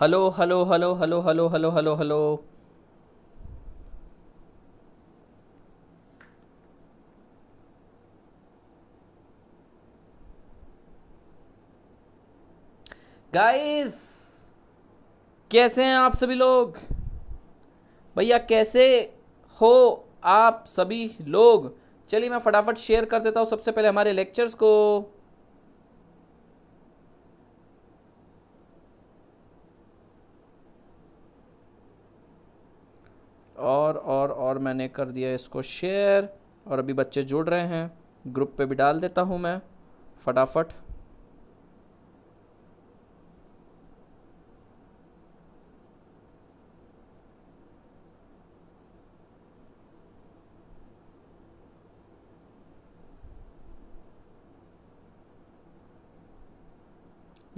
Hello hello hello hello hello hello hello hello guys कैसे हैं आप सभी लोग भैया कैसे हो आप सभी लोग चलिए मैं फटाफट शेयर कर देता हूँ सबसे पहले हमारे लेक्चर्स को और और और मैंने कर दिया इसको शेयर और अभी बच्चे जुड़ रहे हैं ग्रुप पे भी डाल देता हूँ मैं फटाफट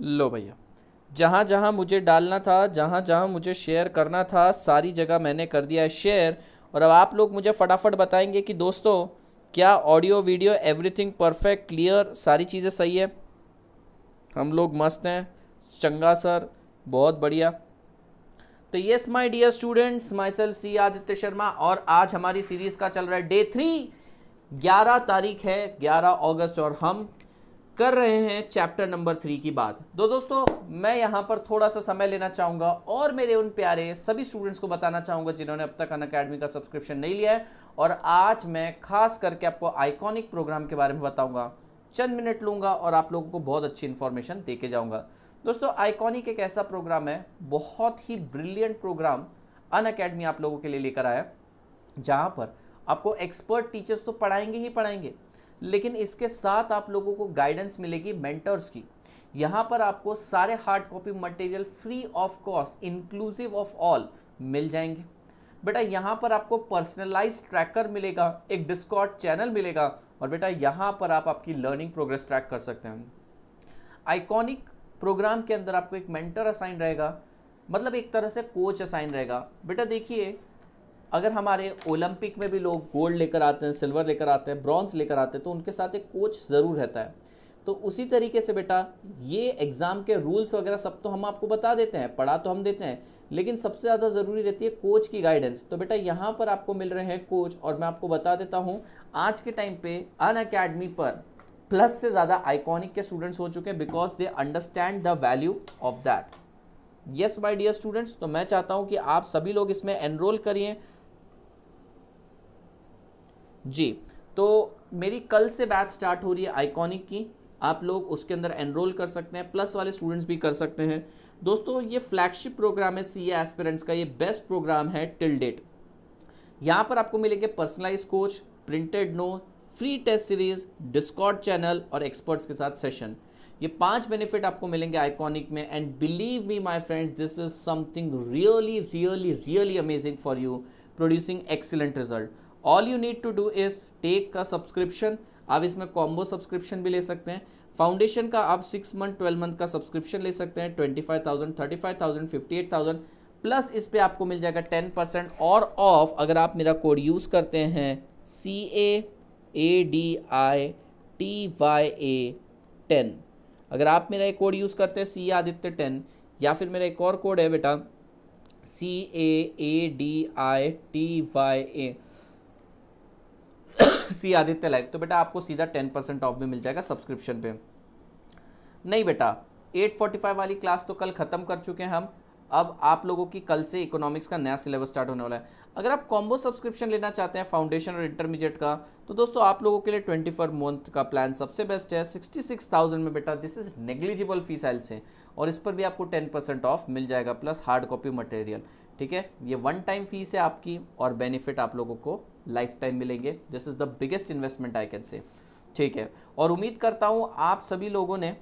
लो भैया जहाँ जहाँ मुझे डालना था जहाँ जहाँ मुझे शेयर करना था सारी जगह मैंने कर दिया है शेयर और अब आप लोग मुझे फटाफट बताएंगे कि दोस्तों क्या audio video everything perfect clear सारी चीज़ें सही है हम लोग मस्त हैं चंगा सर बहुत बढ़िया तो yes my dear students myself C Aditya Sharma और आज हमारी सीरीज़ का चल रहा है डे थ्री ग्यारह तारीख है ग्यारह अगस्त और हम कर रहे हैं चैप्टर नंबर थ्री की बात दो तो दोस्तों मैं यहाँ पर थोड़ा सा समय लेना चाहूंगा और मेरे उन प्यारे सभी स्टूडेंट्स को बताना चाहूंगा जिन्होंने अब तक अन अकेडमी का सब्सक्रिप्शन नहीं लिया है और आज मैं खास करके आपको आइकॉनिक प्रोग्राम के बारे में बताऊंगा चंद मिनट लूंगा और आप लोगों को बहुत अच्छी इन्फॉर्मेशन दे के जाऊँगा दोस्तों आइकॉनिक एक ऐसा प्रोग्राम है बहुत ही ब्रिलियंट प्रोग्राम अन अकेडमी आप लोगों के लिए लेकर आया जहाँ पर आपको एक्सपर्ट टीचर्स तो पढ़ाएंगे ही पढ़ाएंगे लेकिन इसके साथ आप लोगों को गाइडेंस मिलेगी मेंटर्स की यहाँ पर आपको सारे hard copy material free of cost inclusive of all मिल जाएंगे बेटा यहाँ पर आपको पर्सनलाइज ट्रैकर मिलेगा एक डिस्कॉट चैनल मिलेगा और बेटा यहाँ पर आप आपकी लर्निंग प्रोग्रेस ट्रैक कर सकते हैं आइकॉनिक प्रोग्राम के अंदर आपको एक मेंटर असाइन रहेगा मतलब एक तरह से कोच असाइन रहेगा बेटा देखिए अगर हमारे ओलंपिक में भी लोग गोल्ड लेकर आते हैं सिल्वर लेकर आते हैं ब्रॉन्ज लेकर आते हैं तो उनके साथ एक कोच ज़रूर रहता है तो उसी तरीके से बेटा ये एग्ज़ाम के रूल्स वगैरह सब तो हम आपको बता देते हैं पढ़ा तो हम देते हैं लेकिन सबसे ज़्यादा ज़रूरी रहती है कोच की गाइडेंस तो बेटा यहाँ पर आपको मिल रहे हैं कोच और मैं आपको बता देता हूँ आज के टाइम पे अन अकेडमी पर प्लस से ज़्यादा आइकॉनिक के स्टूडेंट्स हो चुके हैं because they understand the value of that yes my dear students तो मैं चाहता हूँ कि आप सभी लोग इसमें एनरोल करिए जी तो मेरी कल से बैच स्टार्ट हो रही है आइकॉनिक की आप लोग उसके अंदर एनरोल कर सकते हैं प्लस वाले स्टूडेंट्स भी कर सकते हैं दोस्तों ये फ्लैगशिप प्रोग्राम है सी एस्पिरेंट्स का ये बेस्ट प्रोग्राम है टिल डेट यहाँ पर आपको मिलेंगे personalize coach printed no free test series Discord channel और एक्सपर्ट्स के साथ सेशन ये पांच बेनिफिट आपको मिलेंगे आइकॉनिक में and believe me my friends this is something really really really amazing for you producing excellent result all you need to do is take का subscription आप इसमें कॉम्बो सब्सक्रिप्शन भी ले सकते हैं फाउंडेशन का आप सिक्स मंथ ट्वेल्व मंथ का सब्सक्रिप्शन ले सकते हैं twenty five thousand thirty five thousand fifty eight thousand plus इस पर आपको मिल जाएगा टेन परसेंट और ऑफ अगर आप मेरा कोड यूज़ करते हैं C A A D I T Y A ten अगर आप मेरा एक कोड यूज़ करते हैं सी आदित्य टेन या फिर मेरा एक और कोड है बेटा C A A D I T Y A C Aditya live तो बेटा आपको सीधा टेन परसेंट ऑफ भी मिल जाएगा सब्सक्रिप्शन पे नहीं बेटा फाइव वाली क्लास तो कल ख़त्म कर चुके हैं हम अब आप लोगों की कल से इकोनॉमिक्स का नया सिलेबस स्टार्ट होने वाला है अगर आप कॉम्बो सब्सक्रिप्शन लेना चाहते हैं फाउंडेशन और इंटरमीडिएट का तो दोस्तों आप लोगों के लिए ट्वेंटी फोर मंथ का प्लान सबसे बेस्ट है सिक्सटी सिक्स थाउजेंड में बेटा this is negligible fees L से और इस पर भी आपको टेन परसेंट ऑफ मिल जाएगा प्लस हार्ड कॉपी मटेरियल ठीक है ये वन टाइम फीस है आपकी और बेनिफिट आप लोगों को लाइफ टाइम मिलेंगे this is the biggest investment I can say ठीक है और उम्मीद करता हूं आप सभी लोगों ने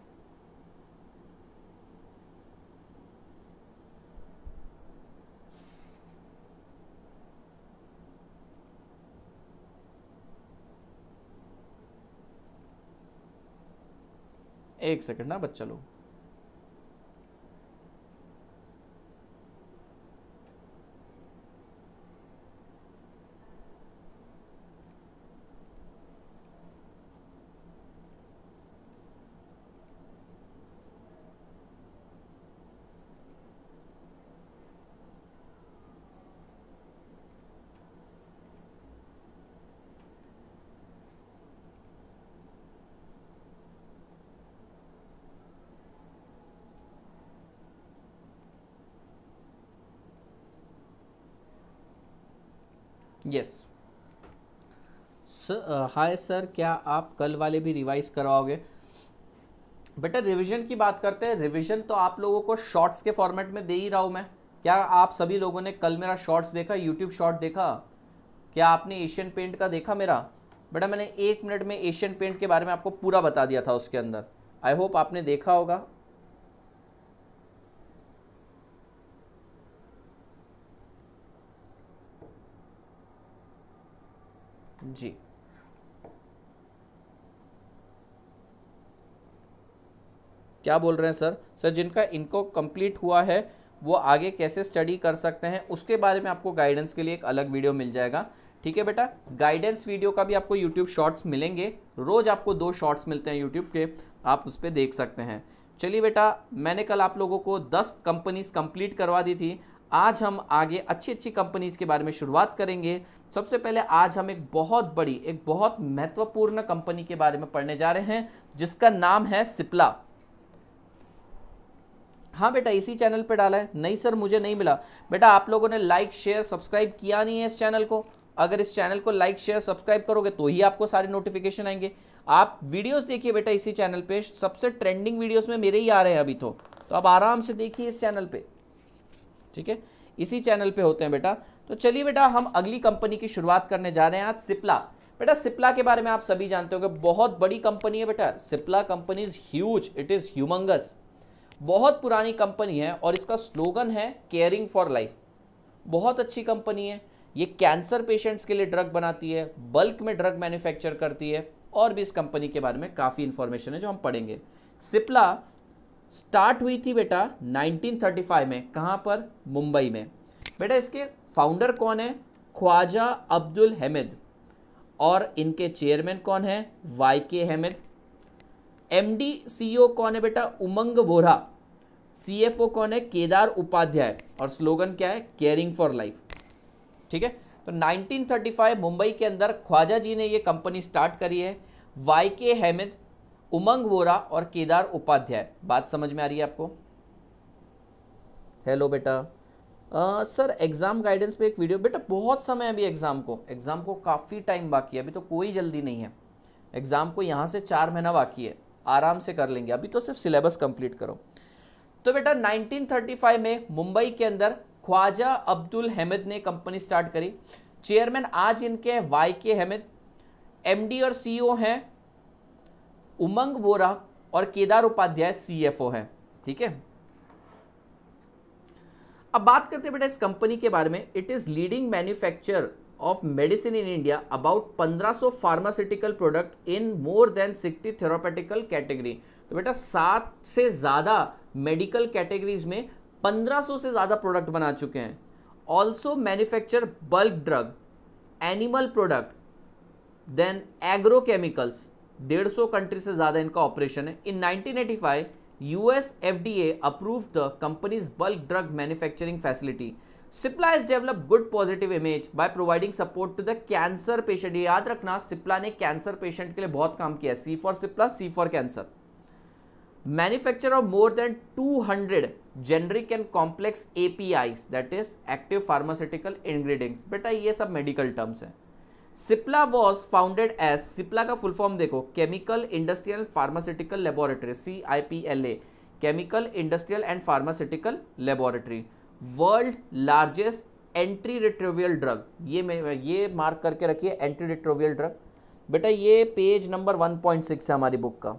एक सेकंड ना बच्चा लोग यस हाय सर क्या आप कल वाले भी रिवाइज करवाओगे बेटा रिवीजन की बात करते हैं रिवीजन तो आप लोगों को शॉर्ट्स के फॉर्मेट में दे ही रहा हूँ मैं क्या आप सभी लोगों ने कल मेरा शॉर्ट्स देखा यूट्यूब शॉर्ट देखा क्या आपने एशियन पेंट का देखा मेरा बेटा मैंने एक मिनट में एशियन पेंट के बारे में आपको पूरा बता दिया था उसके अंदर आई होप आपने देखा होगा जी क्या बोल रहे हैं सर सर जिनका इनको कंप्लीट हुआ है वो आगे कैसे स्टडी कर सकते हैं उसके बारे में आपको गाइडेंस के लिए एक अलग वीडियो मिल जाएगा ठीक है बेटा गाइडेंस वीडियो का भी आपको यूट्यूब शॉर्ट्स मिलेंगे रोज़ आपको दो शॉर्ट्स मिलते हैं यूट्यूब के आप उस पर देख सकते हैं चलिए बेटा मैंने कल आप लोगों को दस कंपनीज कंप्लीट करवा दी थी आज हम आगे अच्छी अच्छी कंपनीज़ के बारे में शुरुआत करेंगे सबसे पहले आज हम एक बहुत बड़ी एक बहुत महत्वपूर्ण कंपनी के बारे में पढ़ने जा रहे हैं जिसका नाम है सिप्ला हाँ बेटा इसी चैनल पे डाला है नहीं सर मुझे नहीं मिला बेटा आप लोगों ने लाइक शेयर सब्सक्राइब किया नहीं है इस चैनल को अगर इस चैनल को लाइक शेयर सब्सक्राइब करोगे तो ही आपको सारे नोटिफिकेशन आएंगे आप वीडियोस देखिए बेटा इसी चैनल पे सबसे ट्रेंडिंग वीडियोस में मेरे ही आ रहे हैं अभी तो तो आप आराम से देखिए इस चैनल पे ठीक है इसी चैनल पे होते हैं बेटा तो चलिए बेटा हम अगली कंपनी की शुरुआत करने जा रहे हैं आज सिप्ला बेटा सिप्ला के बारे में आप सभी जानते हो बहुत बड़ी कंपनी है बेटा Cipla company is huge it is humongous बहुत पुरानी कंपनी है और इसका स्लोगन है केयरिंग फॉर लाइफ बहुत अच्छी कंपनी है ये कैंसर पेशेंट्स के लिए ड्रग बनाती है बल्क में ड्रग मैन्युफैक्चर करती है और भी इस कंपनी के बारे में काफ़ी इन्फॉर्मेशन है जो हम पढ़ेंगे सिप्ला स्टार्ट हुई थी बेटा 1935 में कहाँ पर मुंबई में बेटा इसके फाउंडर कौन है ख्वाजा अब्दुल हमिद और इनके चेयरमैन कौन है वाई के हमिद एम डी कौन है बेटा उमंग वोरा सी एफ ओ कौन है केदार उपाध्याय और स्लोगन क्या है केयरिंग फॉर लाइफ ठीक है तो 1935 मुंबई के अंदर ख्वाजा जी ने ये कंपनी स्टार्ट करी है वाई के हैमिद उमंग वोरा और केदार उपाध्याय बात समझ में आ रही है आपको हेलो बेटा सर एग्ज़ाम गाइडेंस पे एक वीडियो बेटा बहुत समय अभी एग्ज़ाम को एग्ज़ाम को काफ़ी टाइम बाकी है अभी तो कोई जल्दी नहीं है एग्ज़ाम को यहाँ से चार महीना बाकी है आराम से कर लेंगे अभी तो सिर्फ सिलेबस कंप्लीट करो तो बेटा 1935 में मुंबई के अंदर ख्वाजा अब्दुल हमिद ने कंपनी स्टार्ट करी चेयरमैन आज इनके हैं वाई के हमिद एम और सी e हैं उमंग वोरा और केदार उपाध्याय सीएफओ हैं ठीक है अब बात करते हैं बेटा इस कंपनी के बारे में it is leading manufacture of medicine in India about 1500 pharmaceutical product in more than 60 therapeutical category तो बेटा सात से ज़्यादा मेडिकल कैटेगरीज में 1500 से ज़्यादा प्रोडक्ट बना चुके हैं also manufacture bulk drug animal product then agrochemicals डेढ़ सौ कंट्री से ज़्यादा इनका ऑपरेशन है इन 1985 US FDA approved the company's bulk drug manufacturing facility. Cipla has developed good positive image by providing support to the cancer patient. याद रखना सिप्ला ने cancer patient के लिए बहुत काम किया C for Cipla C for cancer manufacture of more than 200 generic and complex APIs that is active pharmaceutical ingredients बेटा ये सब मेडिकल टर्म्स हैं Cipla was founded as Cipla का फुल फॉर्म देखो chemical industrial pharmaceutical laboratory C I P L A chemical industrial and pharmaceutical laboratory world largest antiretroviral drug ये ये mark करके रखिए एंट्री रिट्रोवियल ड्रग बेटा ये पेज नंबर 1.6 है हमारी बुक का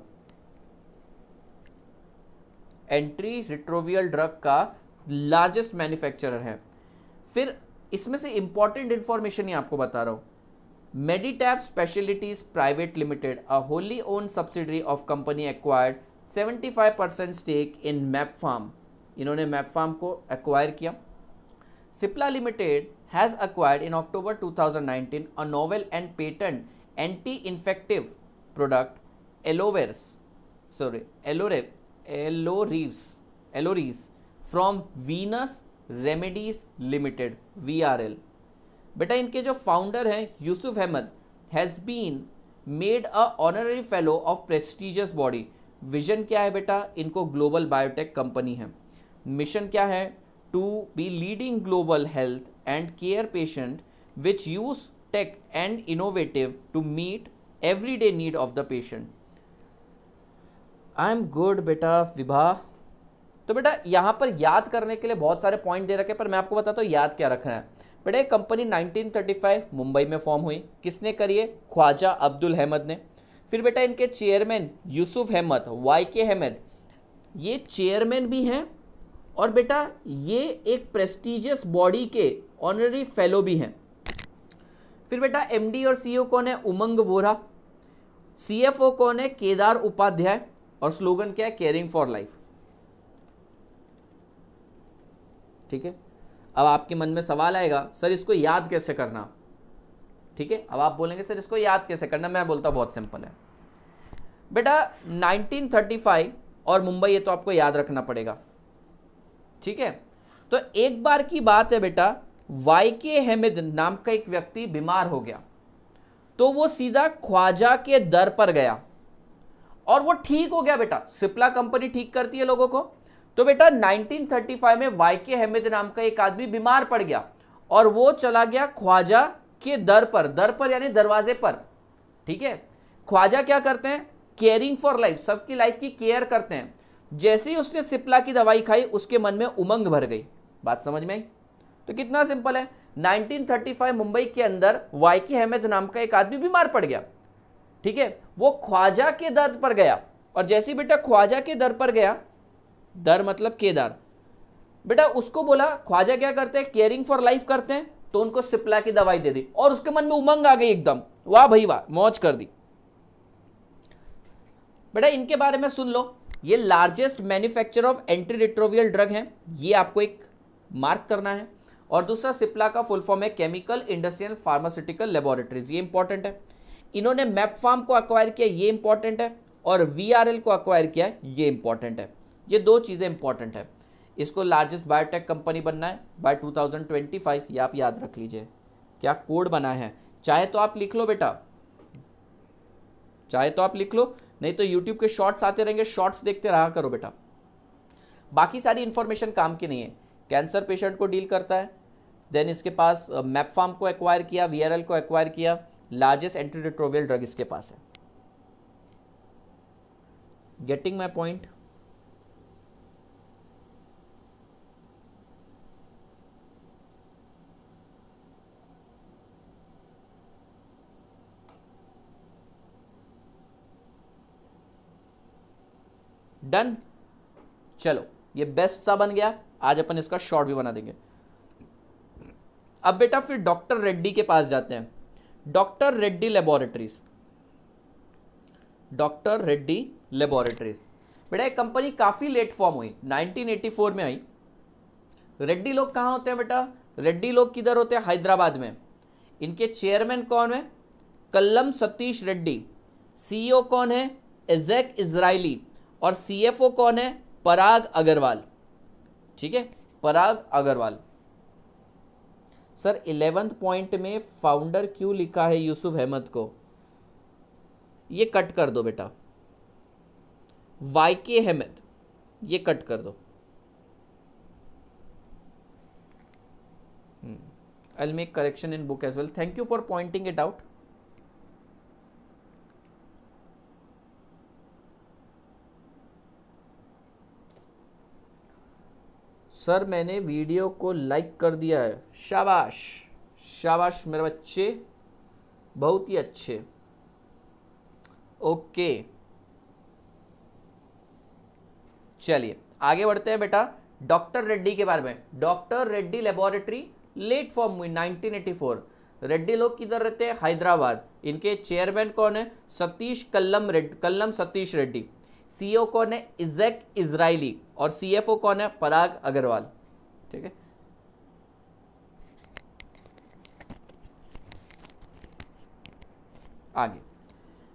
एंट्री रिट्रोवियल ड्रग का लार्जेस्ट मैन्युफैक्चरर है फिर इसमें से इंपॉर्टेंट इंफॉर्मेशन ही आपको बता रहा हूं Meditab specialities private limited a wholly own subsidiary of company acquired five percent stake in Map Pharm इन्होंने मैप फार्म को एक्वायर किया Cipla limited has acquired in October two thousand nineteen a novel and patent anti infective product Elores sorry Elores Elores Elores from Venus Remedies limited V R L बेटा इनके जो founder हैं Yusuf Ahmed has been made a honorary fellow of prestigious body vision क्या है बेटा इनको global biotech company है mission क्या है to be leading global health and care patient which use tech and innovative to meet every day need of the patient I am good बेटा विभा तो बेटा यहाँ पर याद करने के लिए बहुत सारे पॉइंट दे रखे पर मैं आपको बताता हूँ याद क्या रखना है बेटे कंपनी 1935 मुंबई में फॉर्म हुई किसने करिए ख्वाजा अब्दुल अहमद ने फिर बेटा इनके चेयरमैन यूसुफ अहमद वाई के अहमद ये चेयरमैन भी हैं और बेटा ये एक प्रेस्टिजियस बॉडी के ऑनरे फेलो भी हैं फिर बेटा एमडी और सीईओ कौन है उमंग वोरा सीएफओ कौन है केदार उपाध्याय और स्लोगन क्या है केयरिंग फॉर लाइफ ठीक है अब आपके मन में सवाल आएगा सर इसको याद कैसे करना ठीक है अब आप बोलेंगे सर इसको याद कैसे करना मैं बोलता बहुत सिंपल है बेटा 1935 और मुंबई ये तो आपको याद रखना पड़ेगा ठीक है तो एक बार की बात है बेटा वाई के हेमिद नाम का एक व्यक्ति बीमार हो गया तो वो सीधा ख्वाजा के दर पर गया और वो ठीक हो गया बेटा सिप्ला कंपनी ठीक करती है लोगों को तो बेटा 1935 में वाई के अहमद नाम का एक आदमी बीमार पड़ गया और वो चला गया ख्वाजा के दर पर दर पर यानी दरवाजे पर ठीक है ख्वाजा क्या करते हैं केयरिंग फॉर लाइफ सबकी लाइफ की केयर करते हैं जैसे ही उसने सिप्ला की दवाई खाई उसके मन में उमंग भर गई बात समझ में आई तो कितना सिंपल है 1935 मुंबई के अंदर वाई के अहमद नाम का एक आदमी बीमार पड़ गया ठीक है वो ख्वाजा के दर पर गया और जैसे बेटा ख्वाजा के दर पर गया दर मतलब केदार बेटा उसको बोला ख्वाजा क्या करते हैं केयरिंग फॉर लाइफ करते हैं तो उनको सिप्ला की दवाई दे दी और उसके मन में उमंग आ गई एकदम वाह भाई वाह मौज कर दी बेटा इनके बारे में सुन लो ये largest manufacture of antiretroviral drug है ये आपको एक मार्क करना है और दूसरा सिप्ला का फुल फॉर्म है केमिकल इंडस्ट्रियल फार्मास्यूटिकल लेबोरेटरीज ये इंपॉर्टेंट है इन्होंने मैप फार्म को अक्वायर किया ये इंपॉर्टेंट है और वी को अक्वायर किया ये इंपॉर्टेंट है ये दो चीज़ें इंपॉर्टेंट है इसको लार्जेस्ट बायोटेक कंपनी बनना है बाय 2025 ये आप याद रख लीजिए क्या कोड बना है चाहे तो आप लिख लो बेटा चाहे तो आप लिख लो नहीं तो यूट्यूब के शॉर्ट्स आते रहेंगे शॉर्ट्स देखते रहा करो बेटा बाकी सारी इन्फॉर्मेशन काम की नहीं है कैंसर पेशेंट को डील करता है देन इसके पास मैपफार्म uh, को एक्वायर किया वी को एक्वायर किया लार्जेस्ट एंटीरिट्रोवियल ड्रग इसके पास है गेटिंग माई पॉइंट डन चलो ये बेस्ट सा बन गया आज अपन इसका शॉर्ट भी बना देंगे अब बेटा फिर डॉक्टर रेड्डी के पास जाते हैं doctor Reddy laboratories doctor Reddy laboratories बेटा ये कंपनी काफ़ी लेट फॉर्म हुई 1984 में आई रेड्डी लोग कहाँ होते हैं बेटा रेड्डी लोग किधर होते हैं हैदराबाद में इनके चेयरमैन कौन है कल्लम सतीश रेड्डी सीईओ कौन है एजैक इसराइली और ओ कौन है पराग अग्रवाल ठीक है Parag Agarwal sir eleventh point में फाउंडर क्यों लिखा है यूसुफ अहमद को ये कट कर दो बेटा वाई के अहमद ये कट कर दो I make correction in book as well thank you for pointing it out sir मैंने वीडियो को लाइक कर दिया है शाबाश शाबाश मेरे बच्चे बहुत ही अच्छे ओके चलिए आगे बढ़ते हैं बेटा डॉक्टर रेड्डी के बारे में doctor Reddy laboratory late form हुई 1984 रेड्डी लोग किधर रहते हैं हैदराबाद इनके चेयरमैन कौन है सतीश कल्लम रेड कल्लम सतीश रेड्डी सीईओ कौन है इजैक इसराइली और सीएफओ कौन है पराग अग्रवाल ठीक है आगे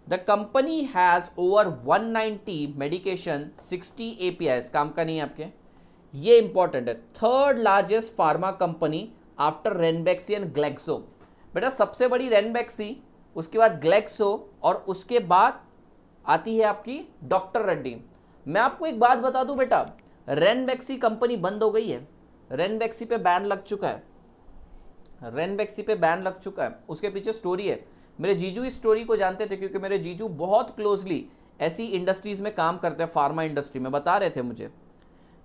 the company has over 190 medication 60 APIs काम का नहीं है आपके ये इंपॉर्टेंट है third largest pharma company after Ranbaxy and Glaxo बेटा सबसे बड़ी रेनबैक्सी उसके बाद ग्लेक्सो और उसके बाद आती है आपकी डॉक्टर रेड्डी मैं आपको एक बात बता दूं बेटा रेनबैक्सी कंपनी बंद हो गई है रेनबैक्सी पे बैन लग चुका है रेनबैक्सी पे बैन लग चुका है उसके पीछे स्टोरी है मेरे जीजू इस स्टोरी को जानते थे क्योंकि मेरे जीजू बहुत क्लोजली ऐसी इंडस्ट्रीज में काम करते हैं फार्मा इंडस्ट्री में बता रहे थे मुझे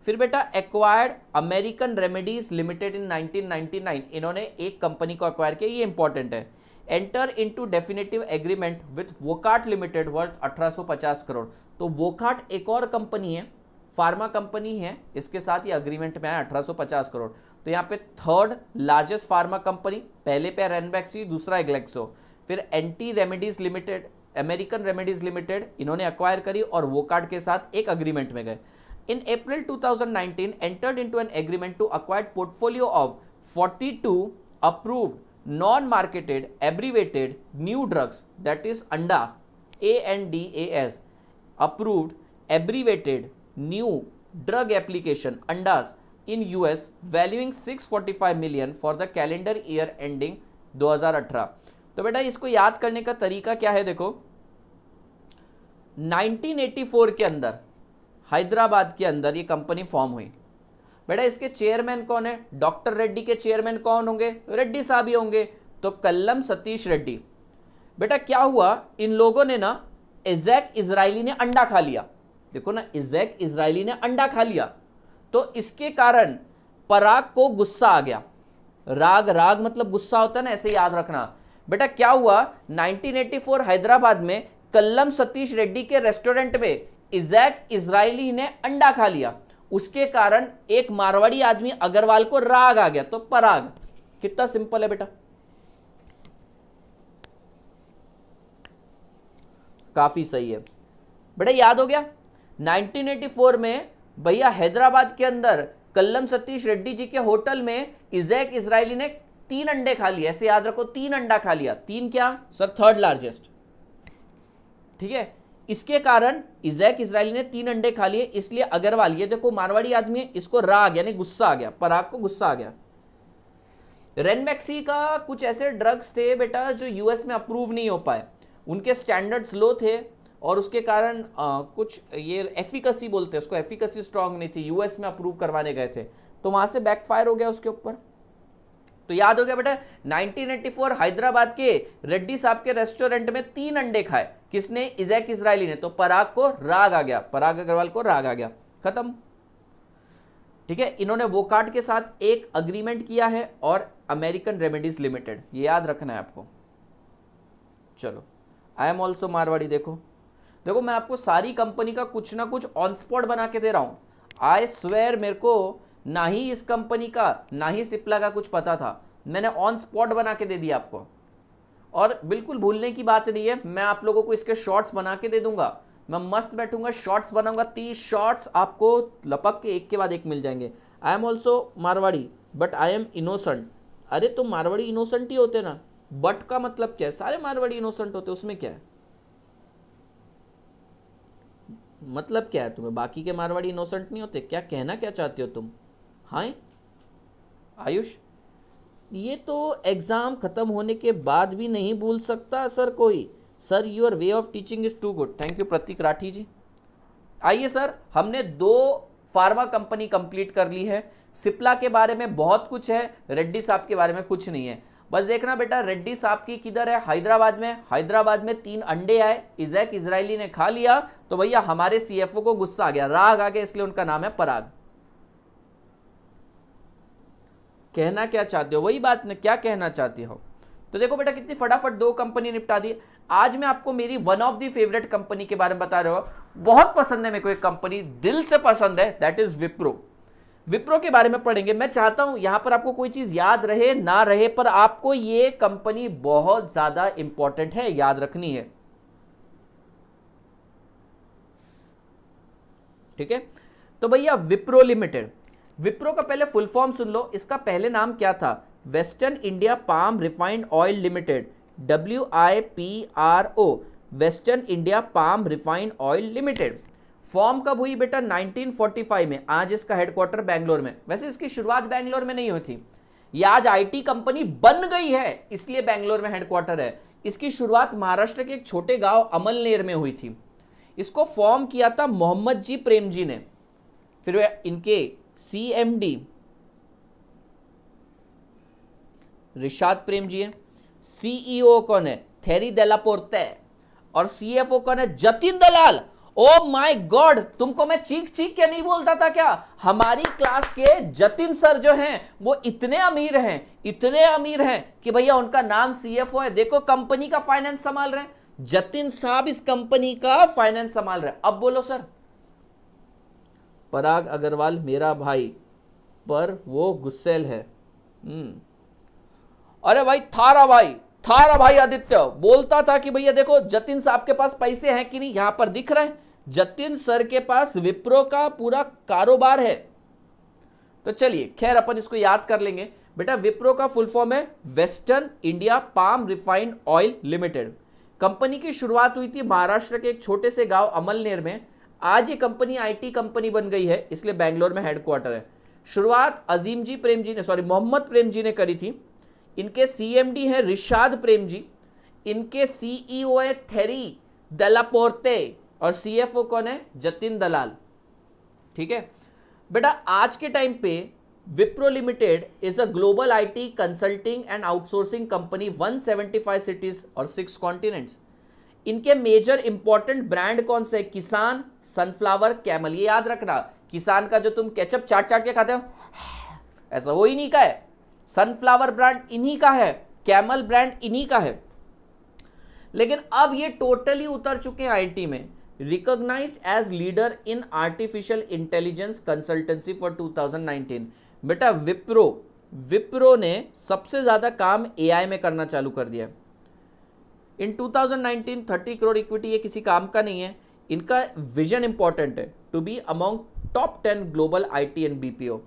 फिर बेटा acquired American Remedies limited in 1999 इन्होंने एक कंपनी को एक्वायर किया ये इंपॉर्टेंट है enter into definitive agreement with Wockhardt limited worth 1850 crore तो वोकाट एक और कंपनी है फार्मा कंपनी है इसके साथ ये अग्रीमेंट में आया 1850 करोड़ तो यहाँ पे थर्ड लार्जेस्ट फार्मा कंपनी पहले पे रेनबैक्सी दूसरा एग्लेक्सो फिर anti Remedies limited American Remedies limited इन्होंने अक्वायर करी और वोकार्ड के साथ एक अग्रीमेंट में गए in April 2019 entered into an agreement to acquire portfolio of 42 approved non marketed abbreviated new drugs that is ANDA A N D A S approved abbreviated new drug application ANDAs in U S valuing six forty five million for the calendar year ending दो हजार अठारह तो बेटा इसको याद करने का तरीका क्या है देखो नाइनटीन एटी फोर के अंदर हैदराबाद के अंदर ये कंपनी फॉर्म हुई बेटा इसके चेयरमैन कौन है डॉक्टर रेड्डी के चेयरमैन कौन होंगे रेड्डी साहब ही होंगे तो कल्लम सतीश रेड्डी बेटा क्या हुआ इन लोगों ने ना इजैक इसराइली ने अंडा खा लिया देखो ना इजैक इसराइली ने अंडा खा लिया तो इसके कारण पराग को गुस्सा आ गया राग राग मतलब गुस्सा होता है ना ऐसे याद रखना बेटा क्या हुआ 1984 हैदराबाद में कल्लम सतीश रेड्डी के रेस्टोरेंट में इजैक इसराइली ने अंडा खा लिया उसके कारण एक मारवाड़ी आदमी अग्रवाल को राग आ गया तो पराग कितना सिंपल है बेटा काफ़ी सही है बेटा याद हो गया 1984 में भैया हैदराबाद के अंदर कल्लम सतीश रेड्डी जी के होटल में इजैक इसराइली ने तीन अंडे खा लिए ऐसे याद रखो तीन अंडा खा लिया तीन क्या सर थर्ड लार्जेस्ट ठीक है इसके कारण इजैक इसराइली ने तीन अंडे खा लिए इसलिए अग्रवाल ये देखो मारवाड़ी आदमी है इसको राग यानी गुस्सा आ गया पराग को गुस्सा आ गया रेनमैक्सी का कुछ ऐसे ड्रग्स थे बेटा जो यूएस में अप्रूव नहीं हो पाए उनके स्टैंडर्ड्स लो थे और उसके कारण आ, कुछ ये एफिकसी बोलते हैं उसको एफिकसी स्ट्रांग नहीं थी यूएस में अप्रूव करवाने गए थे तो वहां से बैकफायर हो गया उसके ऊपर तो याद हो गया बेटा 1984 हैदराबाद के रेड्डी साहब के रेस्टोरेंट में तीन अंडे खाए किसने इजैक इसराइली ने तो पराग को राग आ गया पराग अग्रवाल को राग आ गया खत्म ठीक है इन्होंने वो कार्ड के साथ एक अग्रीमेंट किया है और अमेरिकन रेमेडीज लिमिटेड ये याद रखना है आपको चलो आई एम ऑल्सो मारवाड़ी देखो देखो मैं आपको सारी कंपनी का कुछ ना कुछ ऑन स्पॉट बना के दे रहा हूं आई स्वेयर मेरे को ना ही इस कंपनी का ना ही सिप्ला का कुछ पता था मैंने ऑन स्पॉट बना के दे दिया आपको और बिल्कुल भूलने की बात नहीं है मैं आप लोगों को इसके शॉर्ट्स बना के दे दूंगा मैं मस्त बैठूंगा शॉर्ट्स बनाऊंगा तीस शॉर्ट्स आपको लपक के एक के बाद एक मिल जाएंगे I am also Marwari but I am innocent अरे तो मारवाड़ी इनोसेंट ही होते ना बट का मतलब क्या है सारे मारवाड़ी इनोसेंट होते उसमें क्या है मतलब क्या है तुम्हें बाकी के मारवाड़ी इनोसेंट नहीं होते क्या कहना क्या चाहते हो तुम हाँ आयुष ये तो एग्ज़ाम ख़त्म होने के बाद भी नहीं भूल सकता सर कोई sir your way of teaching is too good thank you Prateek Rathi ji आइए सर हमने दो फार्मा कंपनी कंप्लीट कर ली है सिप्ला के बारे में बहुत कुछ है रेड्डी साहब के बारे में कुछ नहीं है बस देखना बेटा रेड्डी साहब की किधर है हैदराबाद में हैदराबाद में तीन अंडे आए इजैक इसराइली ने खा लिया तो भैया हमारे सीएफओ को गुस्सा आ गया राग आ गया इसलिए उनका नाम है पराग कहना क्या चाहते हो वही बात ना क्या कहना चाहते हो तो देखो बेटा कितनी फटाफट दो कंपनी निपटा दी आज मैं आपको मेरी one of the favourite company के बारे में बता रहा हूँ बहुत पसंद है मेरे को एक कंपनी दिल से पसंद है दैट इज विप्रो विप्रो के बारे में पढ़ेंगे मैं चाहता हूँ यहाँ पर आपको कोई चीज़ याद रहे ना रहे पर आपको ये कंपनी बहुत ज़्यादा इंपॉर्टेंट है याद रखनी है ठीक है तो भैया विप्रो लिमिटेड विप्रो का पहले फुल फॉर्म सुन लो इसका पहले नाम क्या था western India palm refined oil limited W I P R O western India palm refined oil limited form कब हुई बेटा 1945 में आज इसका हेडक्वार्टर बैंगलोर में वैसे इसकी शुरुआत बैंगलोर में नहीं हुई थी ये आज आईटी कंपनी बन गई है इसलिए बैंगलोर में हेडक्वार्टर है इसकी शुरुआत महाराष्ट्र के एक छोटे गांव अमलनेर में हुई थी इसको फॉर्म किया था मोहम्मद जी प्रेम जी ने फिर इनके C M D Rishad Premji है सीईओ e कौन है थेरी देलापोरते और सीएफओ कौन है Jatin Dalal oh my God तुमको मैं चीख चीख के नहीं बोलता था क्या हमारी क्लास के जतिन सर जो हैं वो इतने अमीर हैं इतने अमीर हैं कि भैया उनका नाम सीएफओ है देखो कंपनी का फाइनेंस संभाल रहे हैं जतिन साहब इस कंपनी का फाइनेंस संभाल रहे हैं अब बोलो सर पराग अग्रवाल मेरा भाई पर वो गुस्सेल है हम्म। अरे भाई थारा भाई थारा भाई आदित्य बोलता था कि भैया देखो जतिन साहब के पास पैसे हैं कि नहीं यहां पर दिख रहे हैं जतिन सर के पास विप्रो का पूरा कारोबार है तो चलिए खैर अपन इसको याद कर लेंगे बेटा विप्रो का फुल फॉर्म है western India palm refined oil limited company की शुरुआत हुई थी महाराष्ट्र के एक छोटे से गांव अमलनेर में आज ये कंपनी आईटी कंपनी बन गई है इसलिए बैंगलोर में हेडक्वार्टर है शुरुआत अजीम जी प्रेम जी ने सॉरी मोहम्मद प्रेम जी ने करी थी इनके सीएमडी हैं रिशाद प्रेम जी इनके सीईओ e है थेरी दलापोर्ते और सीएफओ कौन है जतिन दलाल ठीक है बेटा आज के टाइम पे Wipro limited is a global IT consulting and outsourcing company 175 cities और सिक्स कॉन्टिनेंट्स इनके मेजर इंपॉर्टेंट ब्रांड कौन से किसान सनफ्लावर कैमल ये याद रखना किसान का जो तुम केचप चाट चाट के खाते हो ऐसा हो ही नहीं का है सनफ्लावर ब्रांड इन्हीं का है कैमल ब्रांड इन्हीं का है लेकिन अब ये टोटली उतर चुके हैं आईटी में recognise as leader in artificial intelligence consultancy for 2019 बेटा विप्रो विप्रो ने सबसे ज़्यादा काम एआई में करना चालू कर दिया है इन 2019 30 करोड़ इक्विटी ये किसी काम का नहीं है इनका विजन इंपॉर्टेंट है to be among top ten global I T and BPO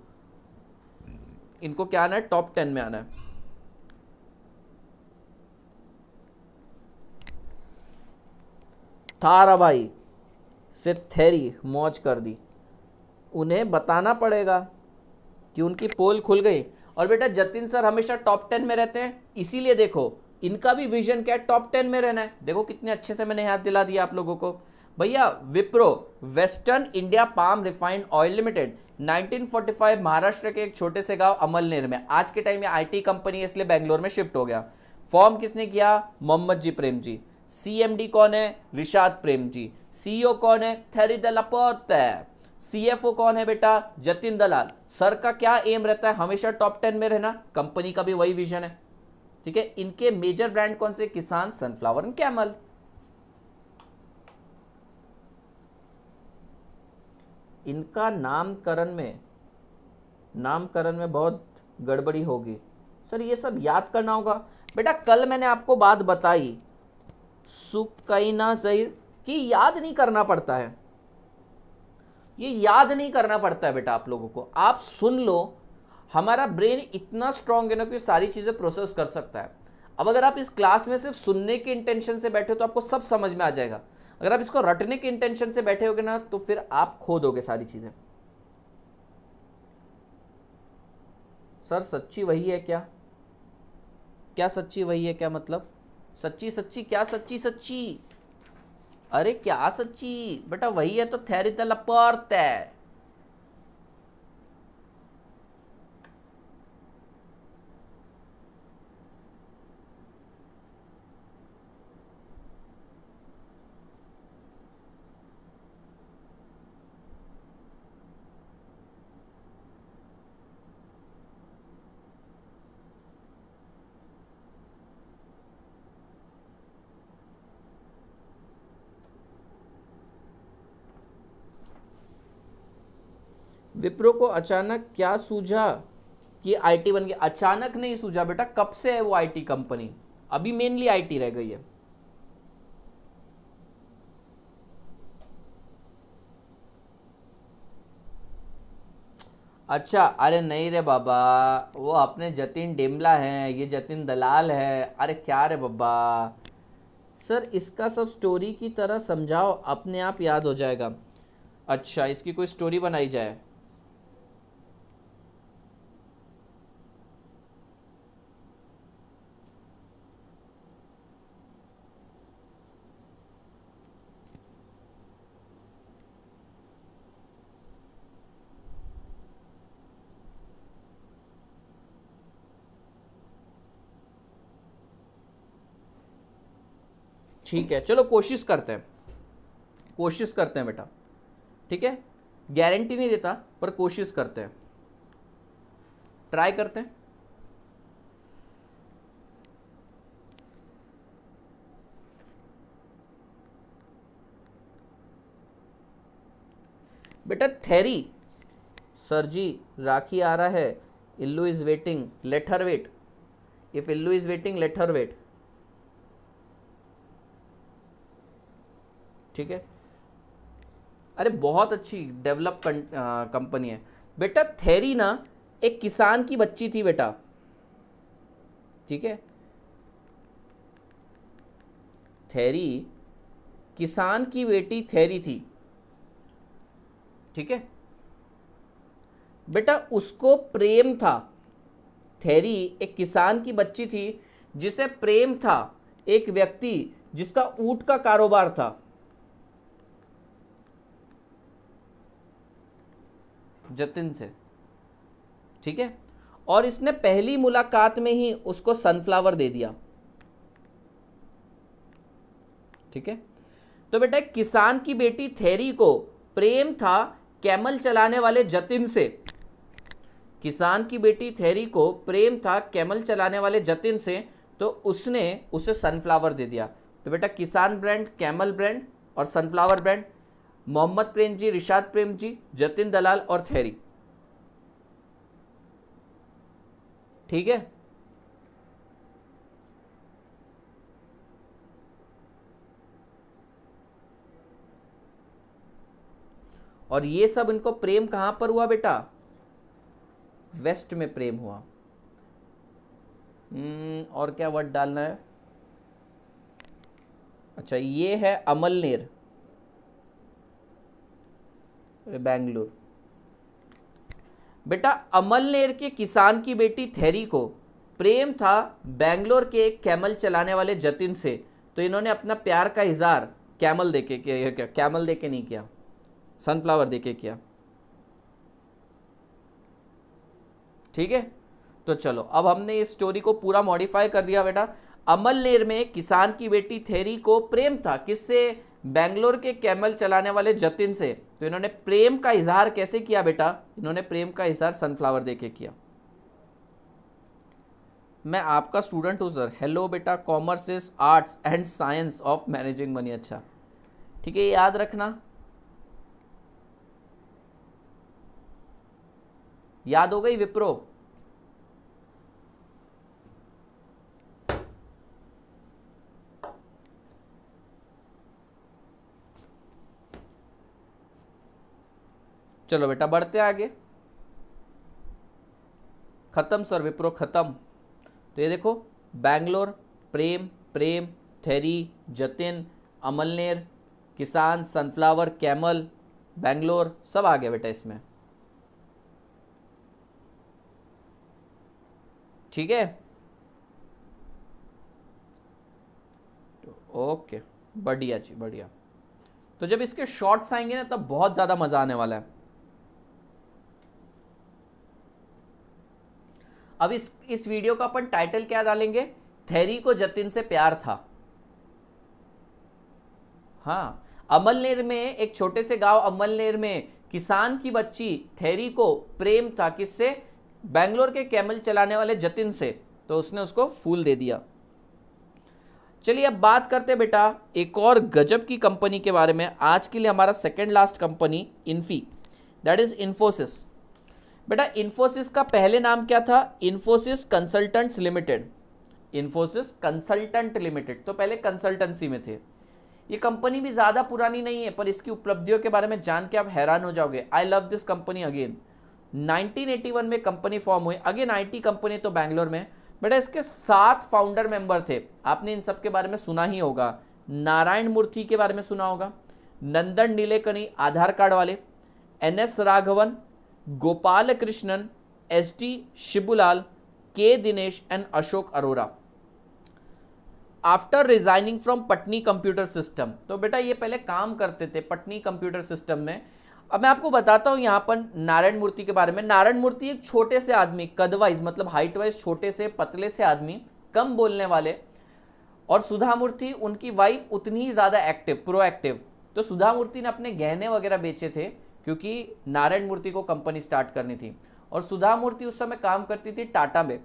इनको क्या आना है टॉप टेन में आना है थारा भाई से थेरी मौज कर दी उन्हें बताना पड़ेगा कि उनकी पोल खुल गई और बेटा जतिन सर हमेशा टॉप टेन में रहते हैं इसीलिए देखो इनका भी विजन क्या है टॉप टेन में रहना है देखो कितने अच्छे से मैंने याद दिला दिया आप लोगों को भैया Wipro western India palm refined oil limited 1945 Maharashtra के एक छोटे से गांव अमलनेर में आज के टाइम में आईटी कंपनी इसलिए बैंगलोर में शिफ्ट हो गया फॉर्म किसने किया मोहम्मद जी प्रेम जी सीएमडी कौन है Rishad Premji CEO e कौन है थेरी दलापोर्त सीएफओ कौन है बेटा जतिन दलाल सर का क्या एम रहता है हमेशा टॉप टेन में रहना कंपनी का भी वही विजन है ठीक है इनके मेजर ब्रांड कौन से किसान सनफ्लावर एंड कैमल इनका नामकरण में नामकरण में बहुत गड़बड़ी होगी सर ये सब याद करना होगा बेटा कल मैंने आपको बात बताई सुकैना जहिर कि याद नहीं करना पड़ता है ये याद नहीं करना पड़ता है बेटा आप लोगों को आप सुन लो हमारा ब्रेन इतना स्ट्रांग है ना कि सारी चीज़ें प्रोसेस कर सकता है अब अगर आप इस क्लास में सिर्फ सुनने के इंटेंशन से बैठे हो तो आपको सब समझ में आ जाएगा अगर आप इसको रटने के इंटेंशन से बैठे होगे ना तो फिर आप खो दोगे सारी चीज़ें सर सच्ची वही है क्या क्या सच्ची वही है क्या मतलब सच्ची सच्ची क्या सच्ची सच्ची अरे क्या सच्ची बेटा वही है तो थैरी अपर्त है विप्रो को अचानक क्या सूझा कि आईटी बन गया अचानक नहीं सूझा बेटा कब से है वो आईटी कंपनी अभी मेनली आईटी रह गई है अच्छा अरे नहीं रे बाबा वो अपने जतिन डेमला हैं ये जतिन दलाल है अरे क्या रे बाबा सर इसका सब स्टोरी की तरह समझाओ अपने आप याद हो जाएगा अच्छा इसकी कोई स्टोरी बनाई जाए ठीक है चलो कोशिश करते हैं कोशिश करते हैं बेटा ठीक है गारंटी नहीं देता पर कोशिश करते हैं ट्राई करते हैं बेटा थेरी सर जी राखी आ रहा है इल्लू is waiting later wait if इल्लू इज़ वेटिंग लेटर वेट ठीक है अरे बहुत अच्छी डेवलप कंपनी है बेटा थेरी ना एक किसान की बच्ची थी बेटा ठीक है थेरी किसान की बेटी थेरी थी ठीक है बेटा उसको प्रेम था थेरी एक किसान की बच्ची थी जिसे प्रेम था एक व्यक्ति जिसका ऊट का कारोबार था जतिन से ठीक है और इसने पहली मुलाकात में ही उसको सनफ्लावर दे दिया ठीक है तो बेटा किसान की बेटी थेरी को प्रेम था कैमल चलाने वाले जतिन से किसान की बेटी थेरी को प्रेम था कैमल चलाने वाले जतिन से तो उसने उसे सनफ्लावर दे दिया तो बेटा किसान ब्रांड कैमल ब्रांड और Sunflower brand Mohammed Premji Rishad Premji Jatin Dalal और थैरी ठीक है और ये सब इनको प्रेम कहां पर हुआ बेटा वेस्ट में प्रेम हुआ हम्म, और क्या वर्ड डालना है अच्छा ये है अमल नेर बैंगलोर बेटा अमलनेर के किसान की बेटी थेरी को प्रेम था बैंगलोर के एक कैमल चलाने वाले जतिन से तो इन्होंने अपना प्यार का इजहार कैमल देके क्या कैमल देके नहीं किया सनफ्लावर देके किया ठीक है तो चलो अब हमने इस स्टोरी को पूरा मॉडिफाई कर दिया बेटा अमल नेर में किसान की बेटी थेरी को प्रेम था किससे बेंगलोर के कैमल चलाने वाले जतिन से तो इन्होंने प्रेम का इजहार कैसे किया बेटा इन्होंने प्रेम का इजहार सनफ्लावर देके किया मैं आपका स्टूडेंट हूँ सर हेलो बेटा commerce is arts and science of managing money अच्छा ठीक है याद रखना याद हो गई विप्रो चलो बेटा बढ़ते आगे ख़त्म सर विप्रो ख़त्म तो ये देखो Bangalore Prem Prem Thierry Jatin Amalner Kisan Sunflower camel Bangalore सब आ गया बेटा इसमें ठीक है तो ओके बढ़िया जी बढ़िया तो जब इसके शॉर्ट्स आएंगे ना तब बहुत ज़्यादा मज़ा आने वाला है अब इस इस वीडियो का अपन टाइटल क्या डालेंगे थैरी को जतिन से प्यार था हाँ अमलनेर में एक छोटे से गांव अमलनेर में किसान की बच्ची थैरी को प्रेम था किससे बैंगलोर के कैमल चलाने वाले जतिन से तो उसने उसको फूल दे दिया चलिए अब बात करते बेटा एक और गजब की कंपनी के बारे में आज के लिए हमारा second last company Infy that is Infosys बेटा इन्फोसिस का पहले नाम क्या था Infosys consultants limited Infosys consultant limited तो पहले कंसल्टेंसी में थे ये कंपनी भी ज़्यादा पुरानी नहीं है पर इसकी उपलब्धियों के बारे में जान के आप हैरान हो जाओगे I love this company again 1981 में कंपनी फॉर्म हुई अगेन आईटी कंपनी तो बैंगलोर में बेटा इसके सात फाउंडर मेंबर थे आपने इन सब के बारे में सुना ही होगा नारायण मूर्ति के बारे में सुना होगा नंदन नीलेकनी आधार कार्ड वाले N S Raghavan Gopal Krishnan S T Shibulal K Dinesh and Ashok Arora after resigning from Patni computer system तो बेटा ये पहले काम करते थे पटनी कंप्यूटर सिस्टम में अब मैं आपको बताता हूँ यहाँ पर नारायण मूर्ति के बारे में नारायण मूर्ति एक छोटे से आदमी कदवाइज मतलब हाइट वाइज छोटे से पतले से आदमी कम बोलने वाले और सुधा मूर्ति उनकी वाइफ उतनी ही ज़्यादा एक्टिव प्रोएक्टिव तो सुधा मूर्ति ने अपने गहने वगैरह बेचे थे क्योंकि नारायण मूर्ति को कंपनी स्टार्ट करनी थी और सुधा मूर्ति उस समय काम करती थी टाटा में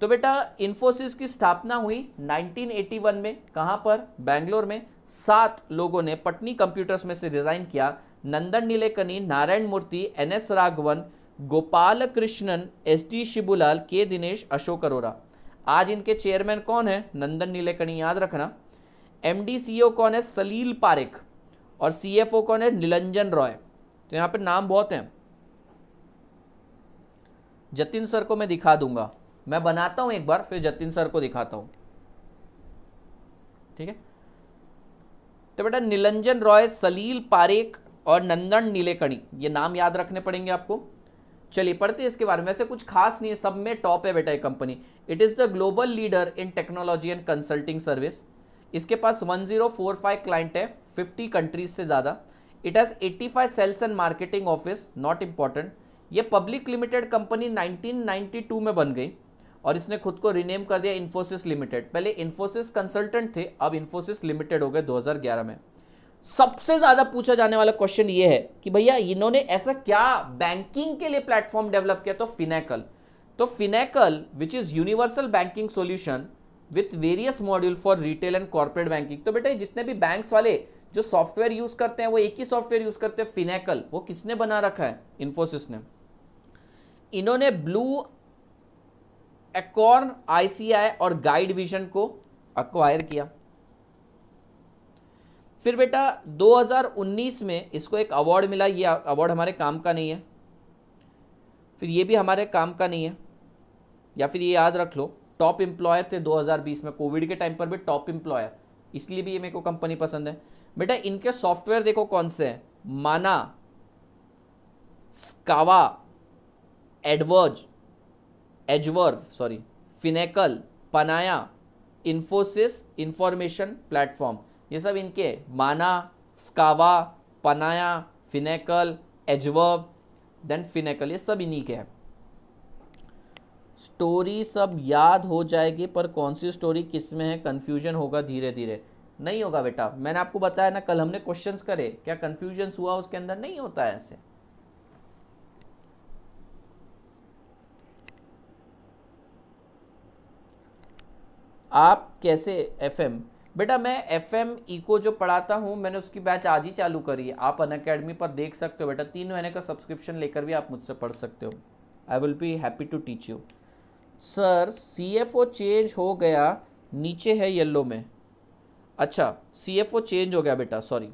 तो बेटा इन्फोसिस की स्थापना हुई 1981 में कहाँ पर बैंगलोर में सात लोगों ने पटनी कंप्यूटर्स में से रिजाइन किया Nandan Nilekani Narayana Murthy N S Raghavan Gopal Krishnan S D Shibulal K Dinesh Ashok Arora आज इनके चेयरमैन कौन है नंदन नीलेकनी याद रखना एम डी सी ओ कौन है सलील पारेख और सी एफ ओ कौन है निलंजन रॉय तो यहाँ पे नाम बहुत हैं जतिन सर को मैं दिखा दूंगा मैं बनाता हूँ एक बार फिर जतिन सर को दिखाता हूँ ठीक है तो बेटा निलंजन रॉय सलील पारेख और नंदन नीलेकणी ये नाम याद रखने पड़ेंगे आपको चलिए पढ़ते इसके बारे में वैसे कुछ खास नहीं है सब में टॉप है बेटा ये company it is the global leader in technology and consulting service इसके पास 1045 क्लाइंट है 50 कंट्रीज से ज़्यादा it has 85 sales and marketing office not important ये पब्लिक लिमिटेड कंपनी 1992 में बन गई और इसने खुद को रिनेम कर दिया इन्फोसिस लिमिटेड पहले इन्फोसिस कंसल्टेंट थे अब इन्फोसिस लिमिटेड हो गए 2011 में सबसे ज़्यादा पूछा जाने वाला क्वेश्चन ये है कि भैया इन्होंने ऐसा क्या बैंकिंग के लिए प्लेटफॉर्म डेवलप किया तो फिनेकल तो Finacle which is universal banking solution with various module for retail and corporate banking तो बेटा जितने भी बैंक्स वाले जो सॉफ्टवेयर यूज करते हैं वो एक ही सॉफ्टवेयर यूज करते हैं फिनेकल वो किसने बना रखा है इन्फोसिस ने इन्होंने ब्लू एकॉर्न आईसीआई और गाइड विजन को अक्वायर किया फिर बेटा 2019 में इसको एक अवार्ड मिला ये अवार्ड हमारे काम का नहीं है फिर ये भी हमारे काम का नहीं है या फिर ये याद रख लो टॉप एम्प्लॉयर थे 2020 में कोविड के टाइम पर भी टॉप एम्प्लॉयर इसलिए भी ये मेरे को कंपनी पसंद है बेटा इनके सॉफ्टवेयर देखो कौन से हैं माना स्कावा एडवर्ज EdgeVerve sorry Finacle Panaya Infosys information platform ये सब इनके माना Skava Panaya Finacle EdgeVerve then Finacle ये सब इन्हीं के हैं स्टोरी सब याद हो जाएगी पर कौन सी स्टोरी किस में है कन्फ्यूजन होगा धीरे धीरे नहीं होगा बेटा मैंने आपको बताया ना कल हमने क्वेश्चन करे क्या कन्फ्यूजन्स हुआ उसके अंदर नहीं होता है ऐसे आप कैसे एफएम बेटा मैं एफ एम इको जो पढ़ाता हूँ मैंने उसकी बैच आज ही चालू करी है आप अन अकेडमी पर देख सकते हो बेटा तीन महीने का सब्सक्रिप्शन लेकर भी आप मुझसे पढ़ सकते हो I will be happy to teach you sir C F O change हो गया नीचे है येल्लो में अच्छा सी चेंज हो गया बेटा सॉरी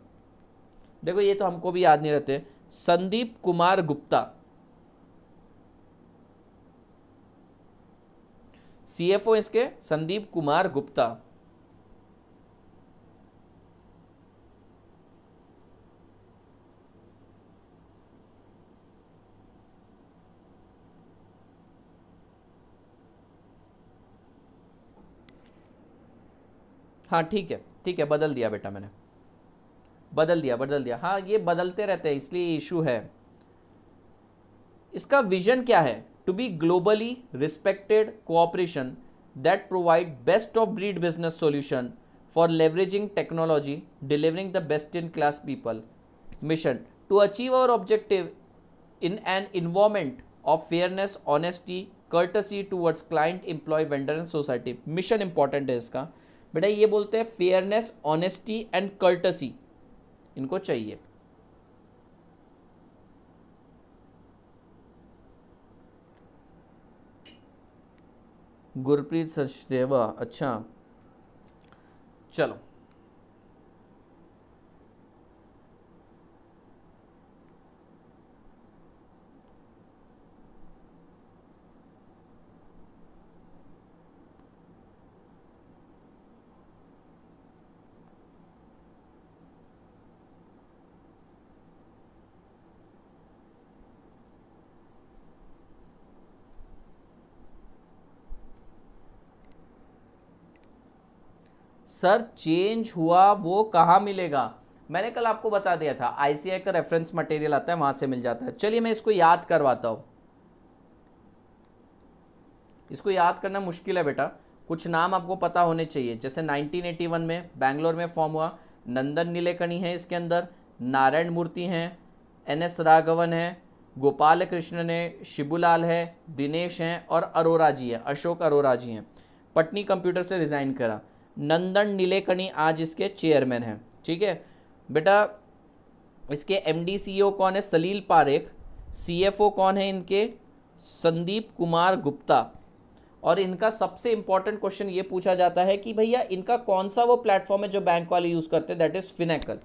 देखो ये तो हमको भी याद नहीं रहते संदीप कुमार गुप्ता सीएफओ इसके संदीप कुमार गुप्ता हाँ ठीक है ठीक है बदल दिया बेटा मैंने बदल दिया बदल दिया हाँ ये बदलते रहते हैं इसलिए इशू है इसका विजन क्या है to be globally respected cooperation that provide best of breed business solution for leveraging technology delivering the best in class people mission to achieve our objective in an environment of fairness honesty courtesy towards client employ vendor and society mission important है इसका बेटा ये बोलते हैं fairness honesty and courtesy इनको चाहिए गुरप्रीत सचदेवा अच्छा चलो सर चेंज हुआ वो कहाँ मिलेगा मैंने कल आपको बता दिया था आईसीआई का रेफरेंस मटेरियल आता है वहाँ से मिल जाता है चलिए मैं इसको याद करवाता हूँ इसको याद करना मुश्किल है बेटा कुछ नाम आपको पता होने चाहिए जैसे 1981 में बैंगलोर में फॉर्म हुआ नंदन नीलेकणी है इसके अंदर नारायण मूर्ति हैं एन एस राघवन है गोपाल कृष्णन है शिबुलाल है दिनेश हैं और अरोरा जी हैं अशोक अरोरा जी हैं पटनी कंप्यूटर से रिज़ाइन करा नंदन नीलेकणी आज इसके चेयरमैन हैं ठीक है बेटा इसके एम डी सी ओ कौन है सलील पारेख सी एफ ओ कौन है इनके संदीप कुमार गुप्ता और इनका सबसे इंपॉर्टेंट क्वेश्चन ये पूछा जाता है कि भैया इनका कौन सा वो प्लेटफॉर्म है जो बैंक वाले यूज़ करते हैं दैट इज़ फिनेकल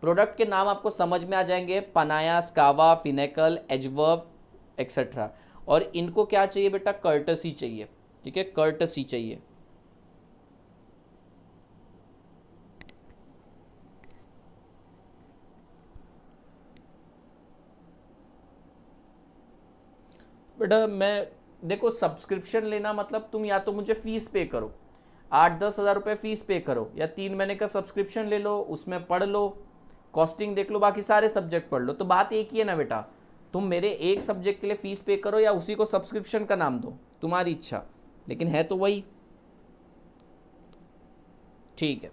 प्रोडक्ट के नाम आपको समझ में आ जाएंगे पनाया स्कावा फिनेकल एजवर्व एक्सेट्रा और इनको क्या चाहिए बेटा कर्टसी चाहिए ठीक है कर्टसी चाहिए बेटा मैं देखो सब्सक्रिप्शन लेना मतलब तुम या तो मुझे फ़ीस पे करो आठ दस हज़ार रुपये फ़ीस पे करो या तीन महीने का सब्सक्रिप्शन ले लो उसमें पढ़ लो कॉस्टिंग देख लो बाकी सारे सब्जेक्ट पढ़ लो तो बात एक ही है ना बेटा तुम मेरे एक सब्जेक्ट के लिए फ़ीस पे करो या उसी को सब्सक्रिप्शन का नाम दो तुम्हारी इच्छा लेकिन है तो वही ठीक है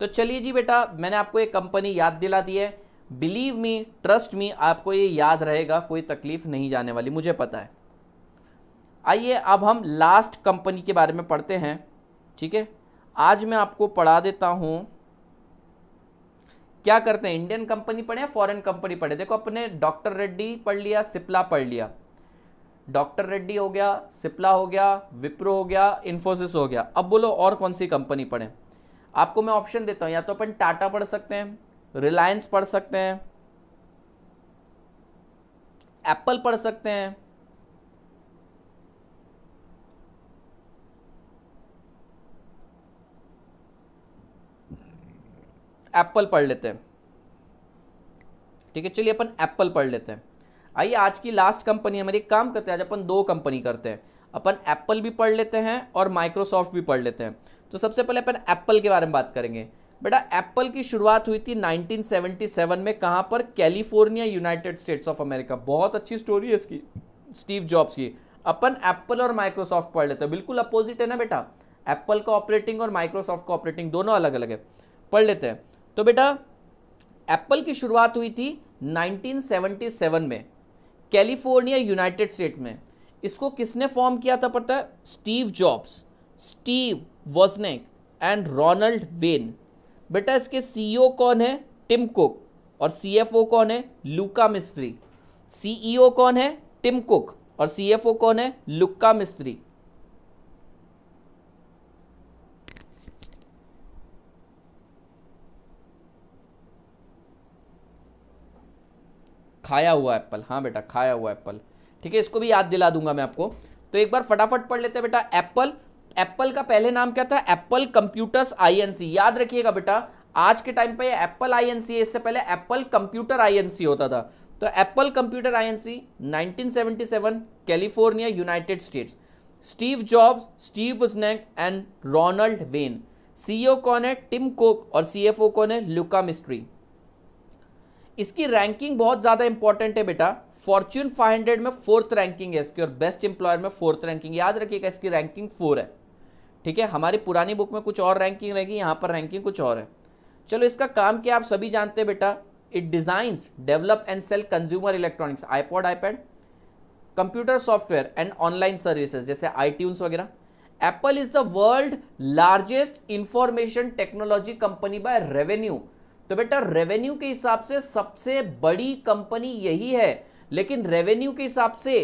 तो चलिए जी बेटा मैंने आपको एक कंपनी याद दिला दी है बिलीव मी ट्रस्ट मी आपको ये याद रहेगा कोई तकलीफ नहीं जाने वाली मुझे पता है आइए अब हम लास्ट कंपनी के बारे में पढ़ते हैं ठीक है आज मैं आपको पढ़ा देता हूँ क्या करते हैं इंडियन कंपनी पढ़े फॉरेन कंपनी पढ़े देखो अपने डॉक्टर रेड्डी पढ़ लिया सिप्ला पढ़ लिया डॉक्टर रेड्डी हो गया सिप्ला हो गया विप्रो हो गया इन्फोसिस हो गया अब बोलो और कौन सी कंपनी पढ़ें आपको मैं ऑप्शन देता हूँ या तो अपन टाटा पढ़ सकते हैं रिलायंस पढ़ सकते हैं एप्पल पढ़ सकते हैं एप्पल पढ़ लेते हैं ठीक है चलिए अपन एप्पल पढ़ लेते हैं आइए आज की लास्ट कंपनी हमारी काम करते हैं आज अपन दो कंपनी करते हैं अपन एप्पल भी पढ़ लेते हैं और माइक्रोसॉफ्ट भी पढ़ लेते हैं तो सबसे पहले अपन एप्पल के बारे में बात करेंगे बेटा एप्पल की शुरुआत हुई थी 1977 में कहाँ पर California United States of America बहुत अच्छी स्टोरी है इसकी स्टीव जॉब्स की अपन एप्पल और माइक्रोसॉफ्ट पढ़ लेते हैं बिल्कुल अपोजिट है ना बेटा एप्पल का ऑपरेटिंग और माइक्रोसॉफ्ट का ऑपरेटिंग दोनों अलग अलग है पढ़ लेते हैं तो बेटा एप्पल की शुरुआत हुई थी 1977 में कैलिफोर्निया यूनाइटेड स्टेट में इसको किसने फॉर्म किया था पता है Steve Jobs Steve Wozniak and Ronald Wayne बेटा इसके सीईओ e कौन है टिम कुक और सीएफओ कौन है लुका मिस्त्री सीईओ कौन है टिम कुक और सीएफओ कौन है लुका मिस्त्री खाया हुआ एप्पल हाँ बेटा खाया हुआ एप्पल ठीक है इसको भी याद दिला दूंगा मैं आपको तो एक बार फटाफट पढ़ लेते हैं बेटा एप्पल एप्पल का पहले नाम क्या था एप्पल कंप्यूटर्स आईएनसी याद रखिएगा बेटा आज के टाइम पे एप्पल आईएनसी इससे पहले एप्पल कंप्यूटर आईएनसी होता था तो Apple computer INC 1977 California United States Steve Jobs Steve Wozniak and Ronald Wayne CEO कौन है टिम कोक और सीएफओ कौन है लुका मिस्ट्री इसकी रैंकिंग बहुत ज़्यादा इंपॉर्टेंट है बेटा फॉर्च्यून 500 में फोर्थ रैंकिंग है इसकी और बेस्ट एम्प्लॉयर में फोर्थ रैंकिंग याद रखिएगा इसकी रैंकिंग फोर है ठीक है हमारी पुरानी बुक में कुछ और रैंकिंग रहेगी यहाँ पर रैंकिंग कुछ और है चलो इसका काम क्या आप सभी जानते हैं बेटा it designs develop and sell consumer electronics iPod iPad computer software and online services जैसे आई वगैरह Apple is the world largest information technology company by revenue तो बेटा रेवेन्यू के हिसाब से सबसे बड़ी कंपनी यही है लेकिन रेवेन्यू के हिसाब से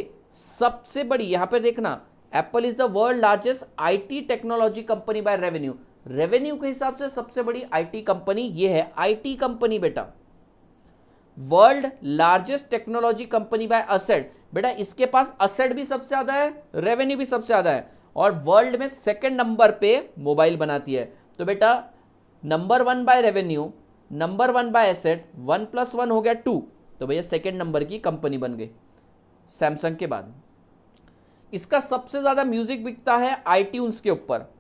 सबसे बड़ी यहां पर देखना Apple is the world largest IT technology company by revenue revenue के हिसाब से सबसे बड़ी आईटी कंपनी ये है आईटी कंपनी बेटा world largest technology company by asset बेटा इसके पास असेट भी सबसे ज्यादा है रेवेन्यू भी सबसे ज्यादा है और वर्ल्ड में सेकेंड नंबर पे मोबाइल बनाती है तो बेटा number one by revenue number one by asset one plus one हो गया टू तो भैया सेकेंड नंबर की कंपनी बन गई सैमसंग के बाद इसका सबसे ज़्यादा म्यूज़िक बिकता है आई के ऊपर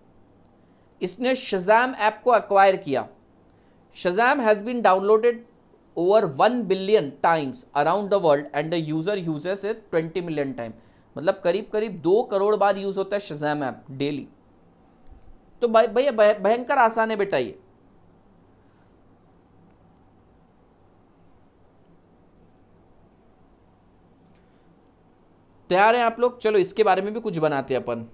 इसने शज़ैम ऐप को एक्वायर किया Shazam has been downloaded over one billion times around the world and the user uses it twenty million time मतलब करीब करीब दो करोड़ बार यूज़ होता है शज़ैम ऐप डेली तो भाई भैया भयंकर आसान है बेटा ये तैयार हैं आप लोग चलो इसके बारे में भी कुछ बनाते हैं अपन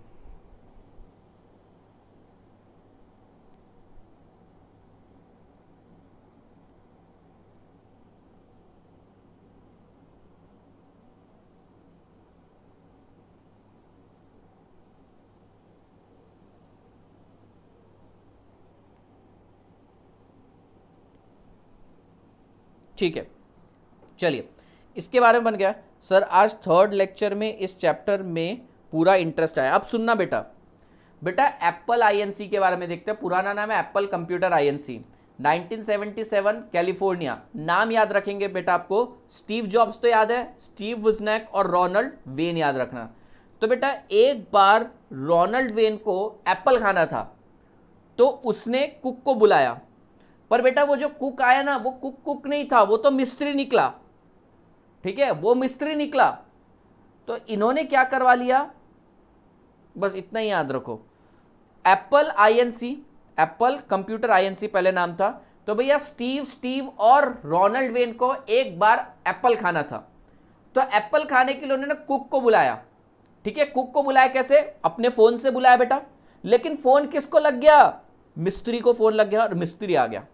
ठीक है चलिए इसके बारे में बन गया सर आज थर्ड लेक्चर में इस चैप्टर में पूरा इंटरेस्ट आया अब सुनना बेटा बेटा एप्पल आईएनसी के बारे में देखते हैं पुराना नाम है एप्पल कंप्यूटर आईएनसी 1977 कैलिफोर्निया नाम याद रखेंगे बेटा आपको स्टीव जॉब्स तो याद है स्टीव वुजनेक और रोनल्ड वेन याद रखना तो बेटा एक बार रोनल्ड वेन को एप्पल खाना था तो उसने कुक को बुलाया पर बेटा वो जो कुक आया ना वो कुक कुक नहीं था वो तो मिस्त्री निकला ठीक है वो मिस्त्री निकला तो इन्होंने क्या करवा लिया बस इतना ही याद रखो Apple INC Apple computer INC पहले नाम था तो भैया स्टीव स्टीव और रोनाल्ड वेन को एक बार एप्पल खाना था तो एप्पल खाने के लिए उन्होंने कुक को बुलाया ठीक है कुक को बुलाया कैसे अपने फ़ोन से बुलाया बेटा लेकिन फ़ोन किसको लग गया मिस्त्री को फ़ोन लग गया और मिस्त्री आ गया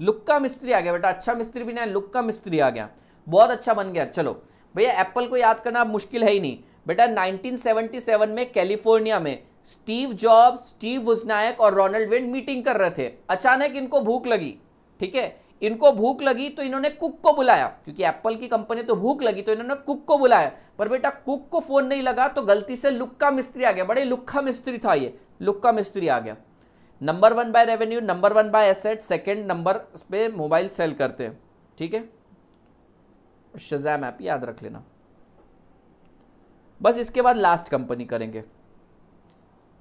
लुक का मिस्त्री आ गया बेटा अच्छा मिस्त्री भी नहीं लुक का मिस्त्री आ गया बहुत अच्छा बन गया चलो भैया एप्पल को याद करना अब मुश्किल है ही नहीं बेटा 1977 में कैलिफोर्निया में स्टीव जॉब स्टीव वुजनायक और रोनाल्ड विंड मीटिंग कर रहे थे अचानक इनको भूख लगी ठीक है इनको भूख लगी तो इन्होंने कुक को बुलाया क्योंकि एप्पल की कंपनी तो भूख लगी तो इन्होंने कुक को बुलाया पर बेटा कुक को फोन नहीं लगा तो गलती से लुक्का मिस्त्री आ गया बड़े लुक्का मिस्त्री था ये लुक्का मिस्त्री आ गया number one by revenue number one by asset second number पे मोबाइल सेल करते हैं ठीक है शजैम ऐप याद रख लेना बस इसके बाद लास्ट कंपनी करेंगे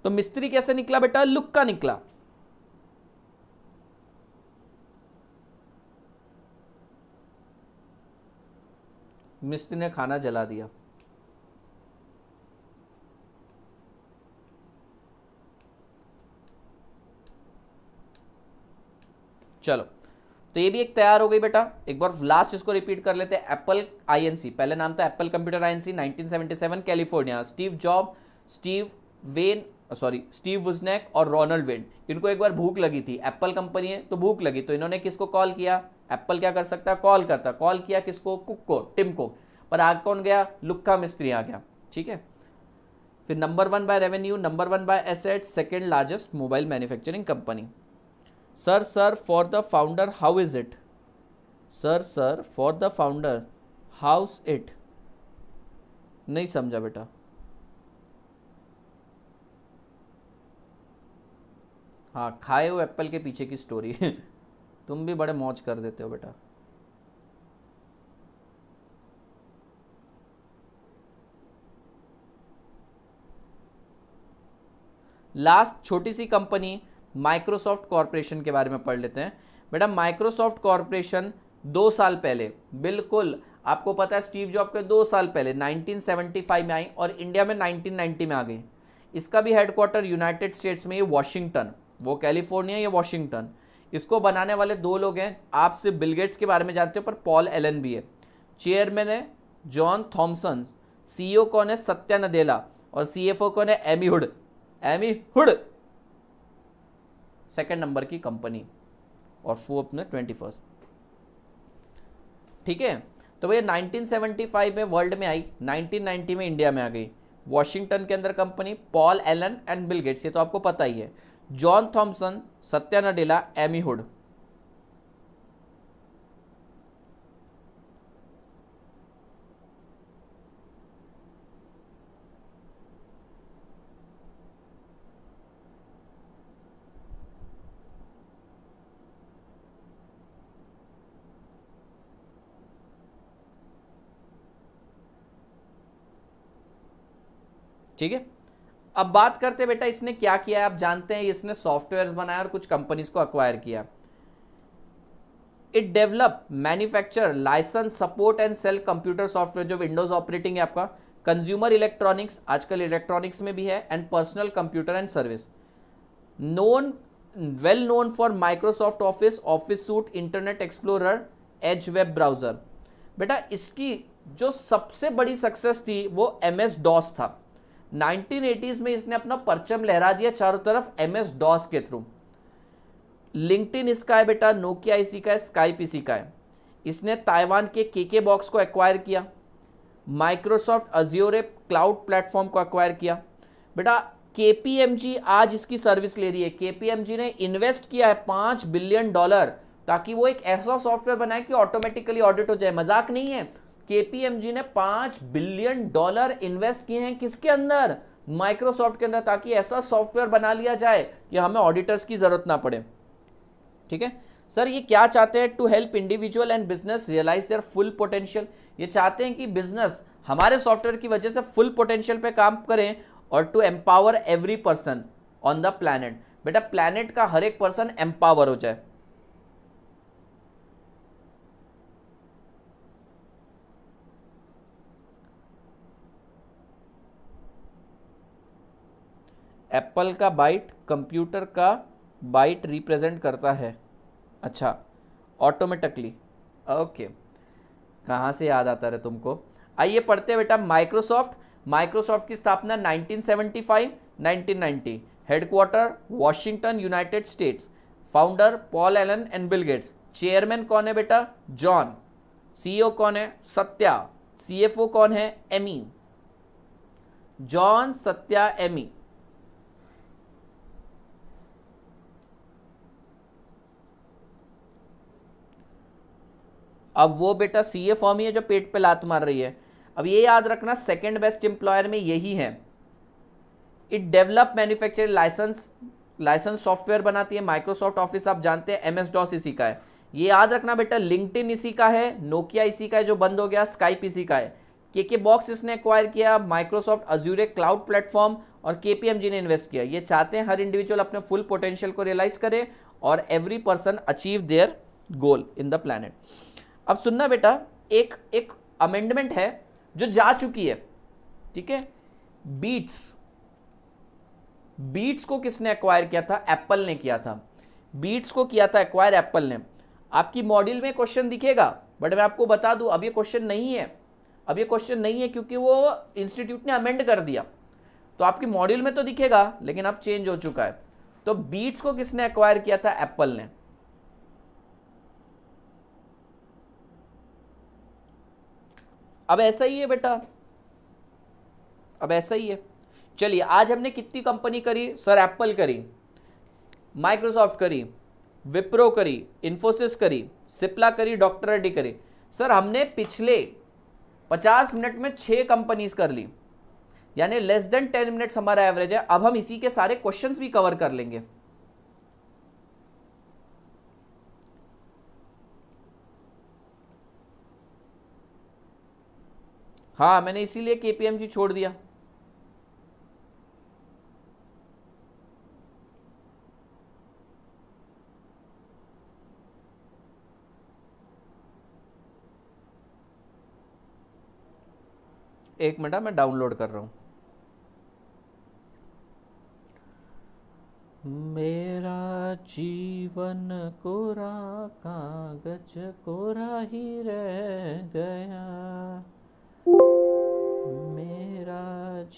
तो मिस्त्री कैसे निकला बेटा लुक का निकला मिस्त्री ने खाना जला दिया चलो तो ये भी एक तैयार हो गई बेटा एक बार लास्ट इसको रिपीट कर लेते हैं एप्पल आईएनसी पहले नाम था Apple computer INC 1977 California Steve Job Steve Wayne sorry Steve Wozniak और रोनल्ड वेन इनको एक बार भूख लगी थी एप्पल कंपनी है तो भूख लगी तो इन्होंने किसको कॉल किया एप्पल क्या कर सकता है कॉल करता कॉल किया किसको कुक को टिम को पर आग कौन गया लुक्का मिस्त्री आ गया ठीक है फिर number one by revenue number one by asset second largest mobile manufacturing company sir sir for the founder how is it sir sir for the founder how's it नहीं समझा बेटा हाँ खाए हो एप्पल के पीछे की स्टोरी तुम भी बड़े मौज कर देते हो बेटा लास्ट छोटी सी कंपनी माइक्रोसॉफ्ट कॉरपोरेशन के बारे में पढ़ लेते हैं मैडम माइक्रोसॉफ्ट कॉरपोरेशन दो साल पहले बिल्कुल आपको पता है स्टीव जॉब के दो साल पहले 1975 में आई और इंडिया में 1990 में आ गई इसका भी हेडक्वार्टर यूनाइटेड स्टेट्स में ये वॉशिंगटन वो कैलिफोर्निया या वॉशिंगटन इसको बनाने वाले दो लोग हैं आप सिर्फ बिलगेट्स के बारे में जानते हो पर पॉल एलन भी है चेयरमैन है जॉन थॉम्सन सी कौन है सत्या नदेला और सी कौन है Amy Hood Amy Hood second number की कंपनी और फोर्थ में ट्वेंटी फर्स्ट ठीक है तो भैया 1975 में वर्ल्ड में आई 1990 में इंडिया में आ गई वॉशिंगटन के अंदर company Paul Allen and Bill Gates ये तो आपको पता ही है John Thompson Satya Nadella Amy Hood ठीक है अब बात करते बेटा इसने क्या किया है आप जानते हैं इसने सॉफ्टवेयर बनाया और कुछ कंपनीज को अक्वायर किया it develop manufacture license support and sell computer software जो विंडोज ऑपरेटिंग है आपका कंज्यूमर इलेक्ट्रॉनिक्स आजकल इलेक्ट्रॉनिक्स में भी है and personal computer and service known well known for Microsoft Office Office suite Internet Explorer Edge web browser बेटा इसकी जो सबसे बड़ी सक्सेस थी वो एम एस डॉस था 1980s में इसने अपना परचम लहरा दिया चारों तरफ एम एस डॉस के थ्रू लिंक्डइन इसका है बेटा नोकिया इसी का है स्काइप इसी का है इसने ताइवान के के के बॉक्स को एक्वायर किया माइक्रोसॉफ्ट अजियोरे क्लाउड प्लेटफॉर्म को एक्वायर किया बेटा के आज इसकी सर्विस ले रही है के ने इन्वेस्ट किया है पाँच बिलियन डॉलर ताकि वो एक ऐसा सॉफ्टवेयर बनाए कि ऑटोमेटिकली ऑडिट हो जाए मजाक नहीं है केपीएमजी ने पांच बिलियन डॉलर इन्वेस्ट किए हैं किसके अंदर माइक्रोसॉफ्ट के अंदर ताकि ऐसा सॉफ्टवेयर बना लिया जाए कि हमें ऑडिटर्स की जरूरत ना पड़े ठीक है सर ये क्या चाहते हैं to help individual and business realise their full potential ये चाहते हैं कि बिजनेस हमारे सॉफ्टवेयर की वजह से फुल पोटेंशियल पे काम करें और to empower every person on the planet बेटा प्लानट का हर एक पर्सन एम्पावर हो जाए एप्पल का बाइट कंप्यूटर का बाइट रिप्रेजेंट करता है अच्छा ऑटोमेटिकली ओके कहाँ से याद आता रहे तुमको आइए पढ़ते हैं बेटा माइक्रोसॉफ्ट माइक्रोसॉफ्ट की स्थापना 1975 1990 headquarter Washington United States founder Paul Allen and Bill Gates chairman कौन है बेटा जॉन सीईओ e कौन है सत्या सीएफओ कौन है एमी जॉन सत्या एमी अब वो बेटा सी ए फॉर्म ही है जो पेट पे लात मार रही है अब ये याद रखना सेकेंड बेस्ट एम्प्लॉयर में यही है it develop manufacturing license license software बनाती है माइक्रोसॉफ्ट ऑफिस आप जानते हैं एम डॉस इसी का है ये याद रखना बेटा लिंकटिन इसी का है नोकिया इसी का है जो बंद हो गया स्काइप इसी का है के के बॉक्स इसने एक्वायर किया माइक्रोसॉफ्ट अज्यूरे क्लाउड प्लेटफॉर्म और के ने इन्वेस्ट किया ये चाहते हैं हर इंडिविजुअल अपने फुल पोटेंशियल को रियलाइज करे और every person achieve their goal in the planet अब सुनना बेटा एक एक अमेंडमेंट है जो जा चुकी है ठीक है बीट्स बीट्स को किसने एक्वायर किया था एप्पल ने किया था बीट्स को किया था एक्वायर एप्पल ने आपकी मॉड्यूल में क्वेश्चन दिखेगा बट मैं आपको बता दूं अब ये क्वेश्चन नहीं है अब ये क्वेश्चन नहीं है क्योंकि वो इंस्टीट्यूट ने अमेंड कर दिया तो आपकी मॉड्यूल में तो दिखेगा लेकिन अब चेंज हो चुका है तो बीट्स को किसने एक्वायर किया था एप्पल ने अब ऐसा ही है बेटा अब ऐसा ही है चलिए आज हमने कितनी कंपनी करी सर एप्पल करी माइक्रोसॉफ्ट करी विप्रो करी इन्फोसिस करी सिप्ला करी डॉक्टर रेड्डी करी सर हमने पिछले 50 मिनट में छः कंपनीज कर ली यानी लेस देन 10 मिनट्स हमारा एवरेज है अब हम इसी के सारे क्वेश्चंस भी कवर कर लेंगे हाँ मैंने इसीलिए केपीएमजी छोड़ दिया एक मिनट हाँ, मैं डाउनलोड कर रहा हूं मेरा जीवन कोरा कागज कोरा ही रह गया मेरा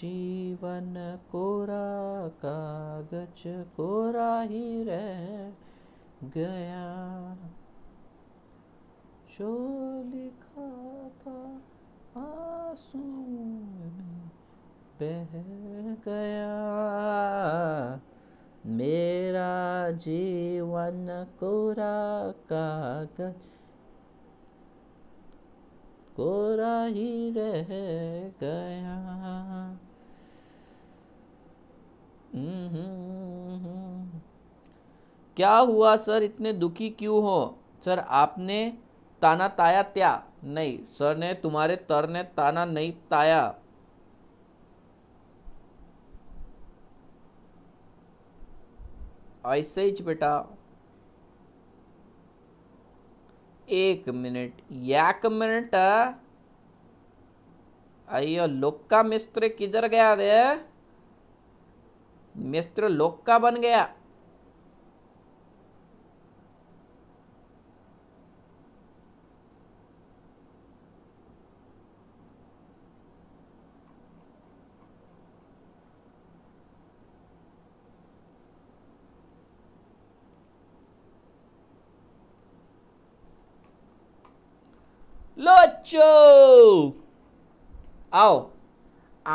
जीवन कोरा कागज कोरा ही रह गया जो लिखा था आंसू में बह गया मेरा जीवन कोरा कागज कोरा ही रह गया हम्म, हम्म, हम्म। क्या हुआ सर इतने दुखी क्यों हो सर आपने ताना ताया त्या नहीं सर ने तुम्हारे तर ने ताना नहीं ताया ऐसे ही बेटा एक मिनट एक मिनट अयो लोका मिस्त्र किधर गया दे मिस्त्र लोका बन गया बच्चो आओ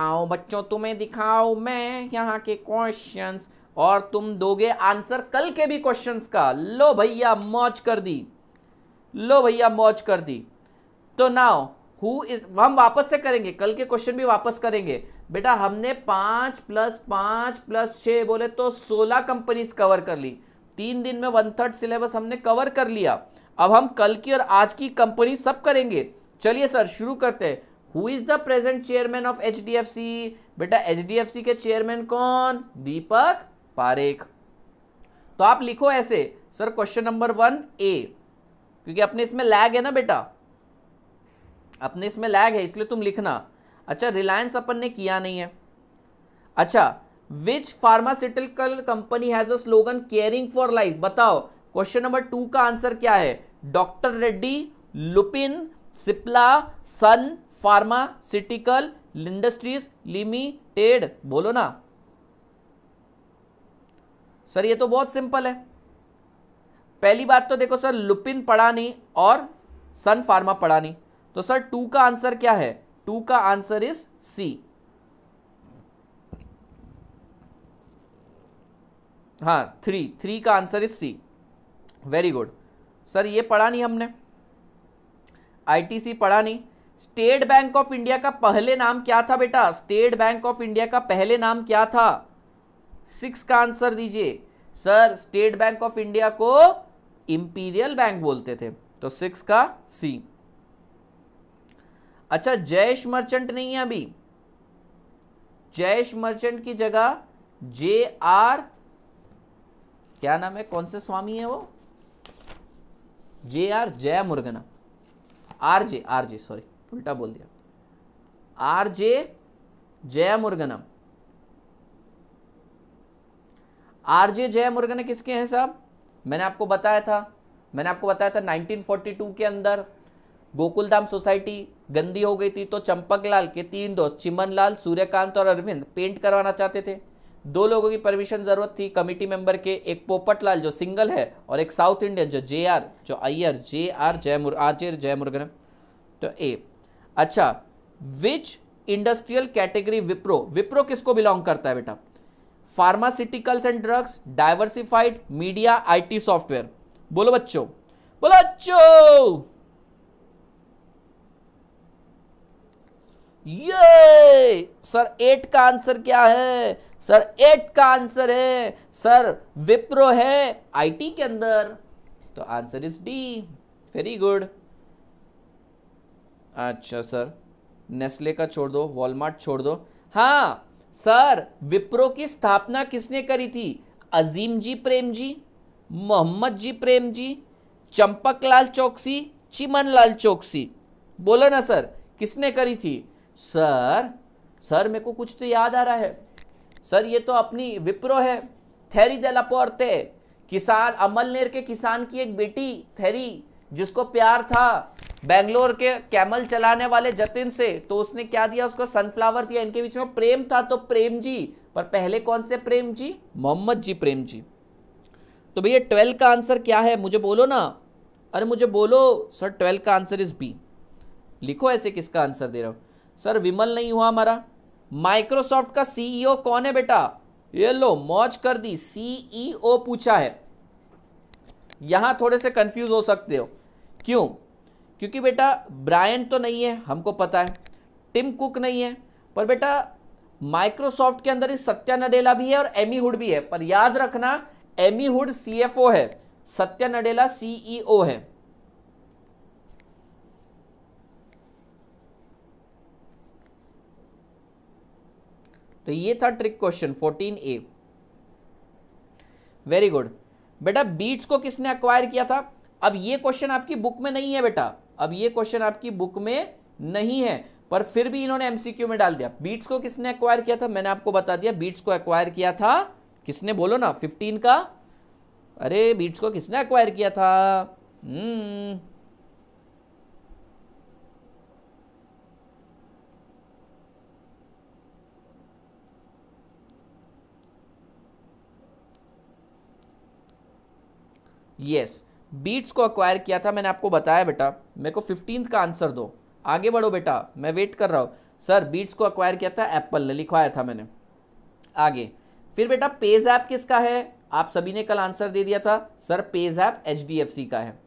आओ बच्चों तुम्हें दिखाओ मैं यहाँ के क्वेश्चंस और तुम दोगे आंसर कल के भी क्वेश्चंस का लो भैया मौज कर दी लो भैया मौज कर दी तो नाउ हु इज हम वापस से करेंगे कल के क्वेश्चन भी वापस करेंगे बेटा हमने पाँच प्लस पाँच प्लस छः बोले तो सोलह कंपनीज कवर कर ली तीन दिन में वन थर्ड सिलेबस हमने कवर कर लिया अब हम कल की और आज की कंपनी सब करेंगे चलिए सर शुरू करते हैं who is the present chairman of H D F C बेटा एच डी एफ सी के चेयरमैन कौन दीपक पारेख तो आप लिखो ऐसे sir question number one A क्योंकि अपने इसमें लैग है ना बेटा अपने इसमें लैग है इसलिए तुम लिखना अच्छा रिलायंस अपन ने किया नहीं है अच्छा which pharmaceutical company has a slogan caring for life बताओ क्वेश्चन नंबर टू का आंसर क्या है doctor Reddy Lupin Cipla Sun pharmaceutical industries limited बोलो ना सर ये तो बहुत सिंपल है पहली बात तो देखो सर लुपिन पढ़ा नहीं और सन फार्मा पढ़ा नहीं तो सर टू का आंसर क्या है टू का आंसर इज सी हाँ थ्री थ्री का answer is C very good sir ये पढ़ा नहीं हमने आईटीसी पढ़ा नहीं स्टेट बैंक ऑफ इंडिया का पहले नाम क्या था बेटा स्टेट बैंक ऑफ इंडिया का पहले नाम क्या था सिक्स का आंसर दीजिए sir state bank of India को इंपीरियल बैंक बोलते थे तो सिक्स का सी अच्छा जयेश मर्चेंट नहीं है अभी जयेश मर्चेंट की जगह जे आर क्या नाम है कौन से स्वामी है वो J R Jai Murugan R J R J sorry उल्टा बोल दिया आर जे जय मुर्गनम आर जे जय मुर्गन किसके हैं साहब मैंने आपको बताया था मैंने आपको बताया था 1942 के अंदर गोकुलधाम सोसाइटी गंदी हो गई थी तो चंपक लाल के तीन दोस्त चिमन लाल सूर्यकांत और अरविंद पेंट करवाना चाहते थे दो लोगों की परमिशन ज़रूरत थी कमेटी मेंबर के एक पोपटलाल जो सिंगल है और एक साउथ इंडियन जो J R J R J R जयमुर आर जे जयमुर्गन तो ए अच्छा which industrial category Wipro Wipro किसको बिलोंग करता है बेटा pharmaceuticals and drugs diversified media IT software बोलो बच्चों बोलो बच्चों ये सर एट का आंसर क्या है सर एट का आंसर है सर विप्रो है आईटी के अंदर तो answer is D very good अच्छा सर नेस्ले का छोड़ दो वॉलमार्ट छोड़ दो हाँ सर विप्रो की स्थापना किसने करी थी अजीम जी प्रेम जी मोहम्मद जी प्रेम जी चंपक लाल चौकसी चिमन लाल चौकसी बोलो ना सर किसने करी थी सर सर मेरे को कुछ तो याद आ रहा है सर ये तो अपनी विप्रो है थेरी दलापोर्ते किसान अमलनेर के किसान की एक बेटी थेरी जिसको प्यार था बेंगलोर के कैमल चलाने वाले जतिन से तो उसने क्या दिया उसको सनफ्लावर दिया इनके बीच में प्रेम था तो प्रेम जी पर पहले कौन से प्रेम जी मोहम्मद जी प्रेम जी तो भैया ट्वेल्व का आंसर क्या है मुझे बोलो ना अरे मुझे बोलो सर ट्वेल्व का आंसर इज बी लिखो ऐसे किसका आंसर दे रहा हो सर विमल नहीं हुआ हमारा माइक्रोसॉफ्ट का सीईओ e कौन है बेटा ये लो मौज कर दी सीईओ e पूछा है यहां थोड़े से कंफ्यूज हो सकते हो क्यों क्योंकि बेटा ब्रायन तो नहीं है हमको पता है टिम कुक नहीं है पर बेटा माइक्रोसॉफ्ट के अंदर ही सत्या नडेला भी है और एमी हुड भी है पर याद रखना एमी हुड सीएफओ है सत्या नडेला सीईओ e है तो ये था trick question fourteen A very good बेटा बीट्स को किसने अक्वायर किया था अब ये क्वेश्चन आपकी बुक में नहीं है बेटा अब ये क्वेश्चन आपकी बुक में नहीं है पर फिर भी इन्होंने एमसीक्यू में डाल दिया बीट्स को किसने एक्वायर किया था मैंने आपको बता दिया बीट्स को एक्वायर किया था किसने बोलो ना फिफ्टीन का अरे बीट्स को किसने एक्वायर किया था हम्म यस बीट्स को अक्वायर किया था मैंने आपको बताया बेटा मेरे को फिफ्टीन का आंसर दो आगे बढ़ो बेटा मैं वेट कर रहा हूँ सर बीट्स को अक्वायर किया था एप्पल ने लिखवाया था मैंने आगे फिर बेटा पेज ऐप किसका है आप सभी ने कल आंसर दे दिया था सर पेज ऐप एच का है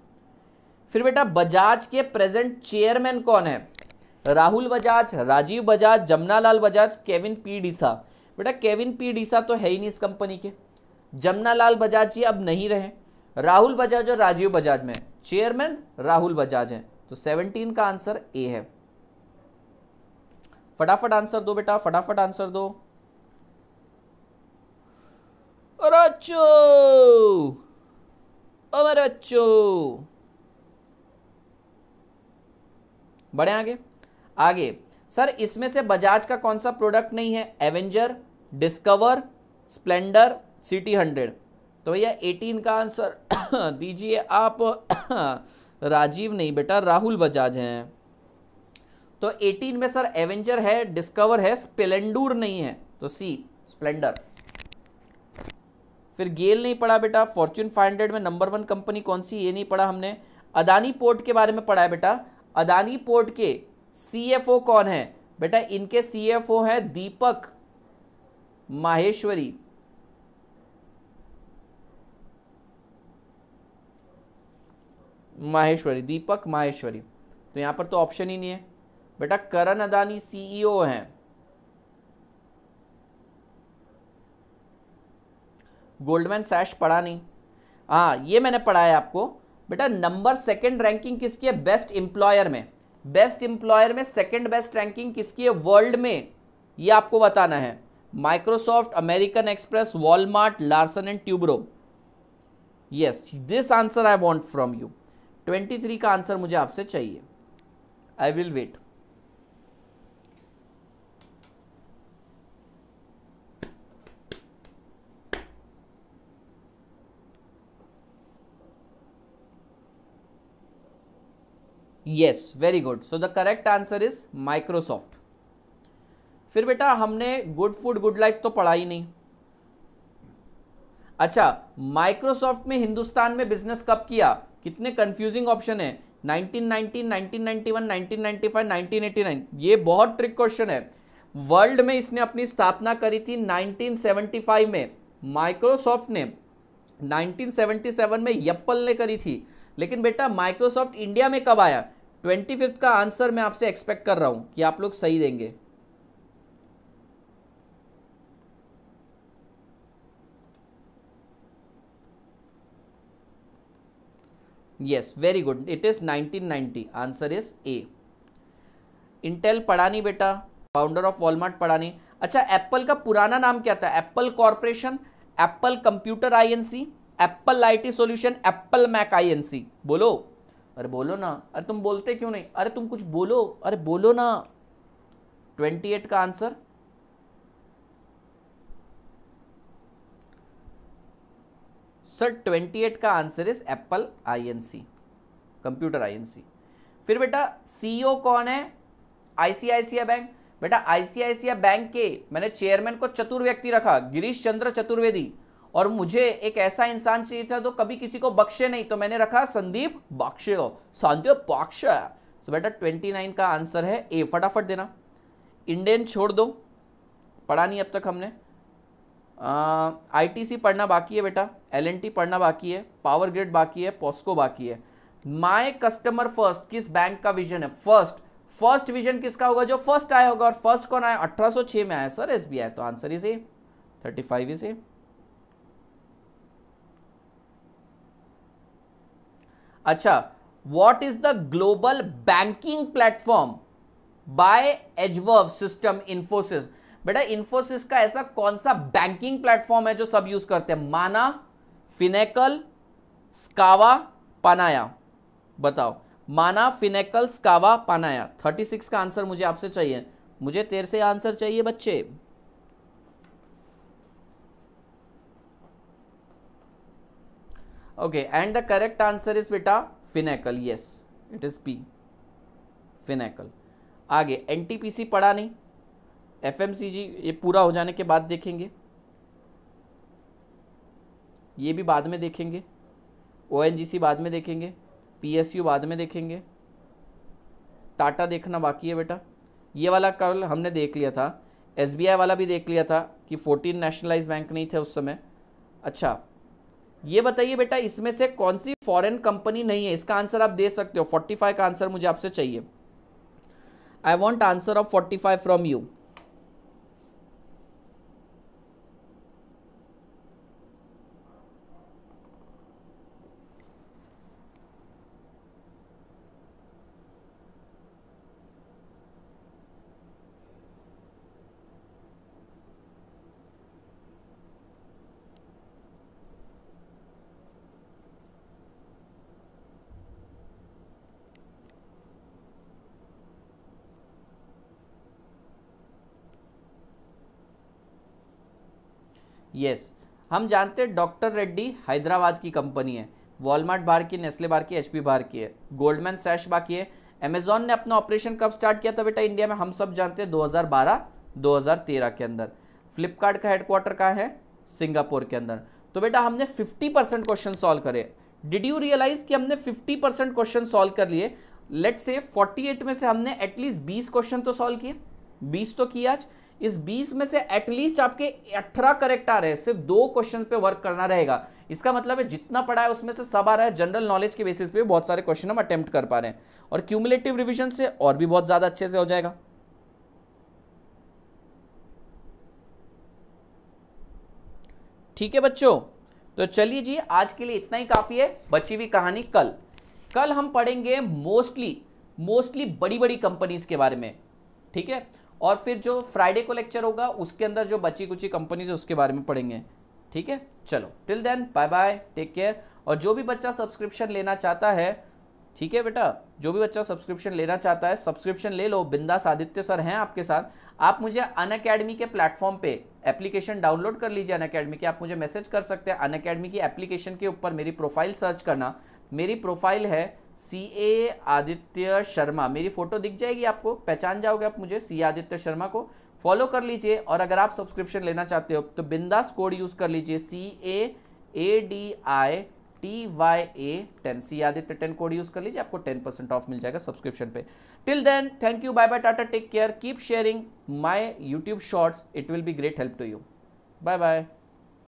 फिर बेटा बजाज के प्रेजेंट चेयरमैन कौन है राहुल बजाज राजीव बजाज जमनालाल बजाज केविन पी डीसा बेटा केविन पी डीसा तो है ही नहीं इस कंपनी के जमनालाल बजाज जी अब नहीं रहे राहुल बजाज और राजीव बजाज में चेयरमैन राहुल बजाज हैं तो 17 का आंसर ए है फटाफट आंसर दो बेटा फटाफट आंसर दो बच्चो अरे बच्चो बढ़े आगे आगे सर इसमें से बजाज का कौन सा प्रोडक्ट नहीं है Avenger Discover Splendor city hundred तो भैया एटीन का आंसर दीजिए आप राजीव नहीं बेटा राहुल बजाज हैं तो 18 में सर एवेंजर है डिस्कवर है स्पेलेंडूर नहीं है तो सी स्प्लेंडर फिर गेल नहीं पढ़ा बेटा फॉर्च्यून 500 में नंबर वन कंपनी कौन सी ये नहीं पढ़ा हमने अदानी पोर्ट के बारे में पढ़ा है बेटा अदानी पोर्ट के सीएफओ कौन है बेटा इनके सीएफओ है दीपक माहेश्वरी माहेश्वरी दीपक माहेश्वरी तो यहां पर तो ऑप्शन ही नहीं है बेटा करण अदानी सीईओ e हैं गोल्डमैन सैश पढ़ा नहीं हाँ ये मैंने पढ़ा है आपको बेटा नंबर सेकंड रैंकिंग किसकी है बेस्ट एम्प्लॉयर में बेस्ट एम्प्लॉयर में सेकंड बेस्ट रैंकिंग किसकी है वर्ल्ड में ये आपको बताना है Microsoft American Express Walmart Larsen and Toubro yes this answer I want from you twenty three का आंसर मुझे आपसे चाहिए I will wait yes very good so the correct answer is Microsoft फिर बेटा हमने गुड फूड गुड लाइफ तो पढ़ा ही नहीं अच्छा माइक्रोसॉफ्ट में हिंदुस्तान में बिजनेस कब किया कितने कंफ्यूजिंग ऑप्शन है 1990, 1991, 1995, 1989 ये बहुत ट्रिक क्वेश्चन है वर्ल्ड में इसने अपनी स्थापना करी थी 1975 में माइक्रोसॉफ्ट ने 1977 में यप्पल ने करी थी लेकिन बेटा माइक्रोसॉफ्ट इंडिया में कब आया ट्वेंटी का आंसर मैं आपसे एक्सपेक्ट कर रहा हूँ कि आप लोग सही देंगे yes very good it is 1990 answer is A Intel पढ़ानी बेटा फाउंडर ऑफ वॉलमार्ट पढ़ानी अच्छा एप्पल का पुराना नाम क्या था Apple corporation Apple computer INC Apple IT solution Apple Mac INC बोलो अरे बोलो ना अरे तुम बोलते क्यों नहीं अरे तुम कुछ बोलो अरे बोलो ना एट का आंसर सर 28 का answer is Apple INC computer INC फिर बेटा सीईओ e कौन है आईसीआईसीआई बैंक बेटा आईसीआईसीआई बैंक के मैंने चेयरमैन को चतुर व्यक्ति रखा गिरीश चंद्र चतुर्वेदी और मुझे एक ऐसा इंसान चाहिए था जो कभी किसी को बख्शे नहीं तो मैंने रखा संदीप बाक्शे को संदीप बाक्ष तो बेटा 29 का आंसर है ए फटाफट देना इंडियन छोड़ दो पढ़ा नहीं अब तक हमने आईटीसी पढ़ना बाकी है बेटा एलएनटी पढ़ना बाकी है पावर ग्रिड बाकी है पॉस्को बाकी है माय कस्टमर फर्स्ट किस बैंक का विजन है फर्स्ट फर्स्ट विजन किसका होगा जो फर्स्ट आया होगा और फर्स्ट कौन आया 1806 में आया सर एसबीआई तो answer is A five is A अच्छा what is the global banking platform by एजवर्व सिस्टम इन्फोसिस बेटा इन्फोसिस का ऐसा कौन सा बैंकिंग प्लेटफॉर्म है जो सब यूज करते हैं माना फिनेकल स्कावा पानाया बताओ माना फिनेकल स्कावा पानाया 36 का आंसर मुझे आपसे चाहिए मुझे तेर से आंसर चाहिए बच्चे okay and the correct answer is बेटा Finacle yes it is P Finacle आगे एनटीपीसी पढ़ा नहीं एफ ये पूरा हो जाने के बाद देखेंगे ये भी बाद में देखेंगे ओ बाद में देखेंगे पी बाद में देखेंगे टाटा देखना बाकी है बेटा ये वाला कल हमने देख लिया था एस वाला भी देख लिया था कि फोर्टीन नेशनलाइज बैंक नहीं थे उस समय अच्छा ये बताइए बेटा इसमें से कौन सी फॉरेन कंपनी नहीं है इसका आंसर आप दे सकते हो 45 का आंसर मुझे आपसे चाहिए I want answer of 45 from you yes हम जानते हैं डॉक्टर रेड्डी हैदराबाद की कंपनी है वॉलमार्ट बार की नेस्ले बार की एच बार की है गोल्डमैन सैश बार की है अमेजोन ने अपना ऑपरेशन कब स्टार्ट किया था बेटा इंडिया में हम सब जानते हैं 2012 2013 के अंदर फ्लिपकार्ट का हेडक्वार्टर कहाँ है सिंगापुर के अंदर तो बेटा हमने 50 परसेंट क्वेश्चन सॉल्व करे डिड यू रियलाइज कि हमने 50 परसेंट क्वेश्चन सॉल्व कर लिए लेट से 48 में से हमने एटलीस्ट बीस क्वेश्चन तो सॉल्व किए बीस तो किया आज इस 20 में से एटलीस्ट आपके 18 करेक्ट आ रहे हैं सिर्फ दो क्वेश्चन पे वर्क करना रहेगा इसका मतलब है जितना पढ़ा है उसमें से सब आ रहा है जनरल नॉलेज के बेसिस पे बहुत सारे क्वेश्चन हम अटेम्प्ट कर पा रहे हैं और क्यूमुलेटिव रिविजन से और भी बहुत ज़्यादा अच्छे से हो जाएगा ठीक है बच्चों तो चलिए जी आज के लिए इतना ही काफ़ी है बची हुई कहानी कल कल हम पढ़ेंगे मोस्टली मोस्टली बड़ी बड़ी कंपनीज के बारे में ठीक है और फिर जो फ्राइडे को लेक्चर होगा उसके अंदर जो बची कुची कंपनीज है उसके बारे में पढ़ेंगे ठीक है चलो till then bye bye take care और जो भी बच्चा सब्सक्रिप्शन लेना चाहता है ठीक है बेटा जो भी बच्चा सब्सक्रिप्शन लेना चाहता है सब्सक्रिप्शन ले लो बिंदास आदित्य सर हैं आपके साथ आप मुझे अन अकेडमी के प्लेटफॉर्म पे एप्लीकेशन डाउनलोड कर लीजिए अन अकेडमी की आप मुझे मैसेज कर सकते हैं अन अकेडमी की एप्लीकेशन के ऊपर मेरी प्रोफाइल सर्च करना मेरी प्रोफाइल है सी ए आदित्य शर्मा मेरी फोटो दिख जाएगी आपको पहचान जाओगे आप मुझे सी आदित्य शर्मा को फॉलो कर लीजिए और अगर आप सब्सक्रिप्शन लेना चाहते हो तो बिंदास कोड यूज़ कर लीजिए C A A D I T Y A ten C Aditya ten code use कर लीजिए आपको टेन परसेंट ऑफ मिल जाएगा सब्सक्रिप्शन पे till then thank you bye bye tata take care keep sharing my YouTube shorts it will be great help to you bye bye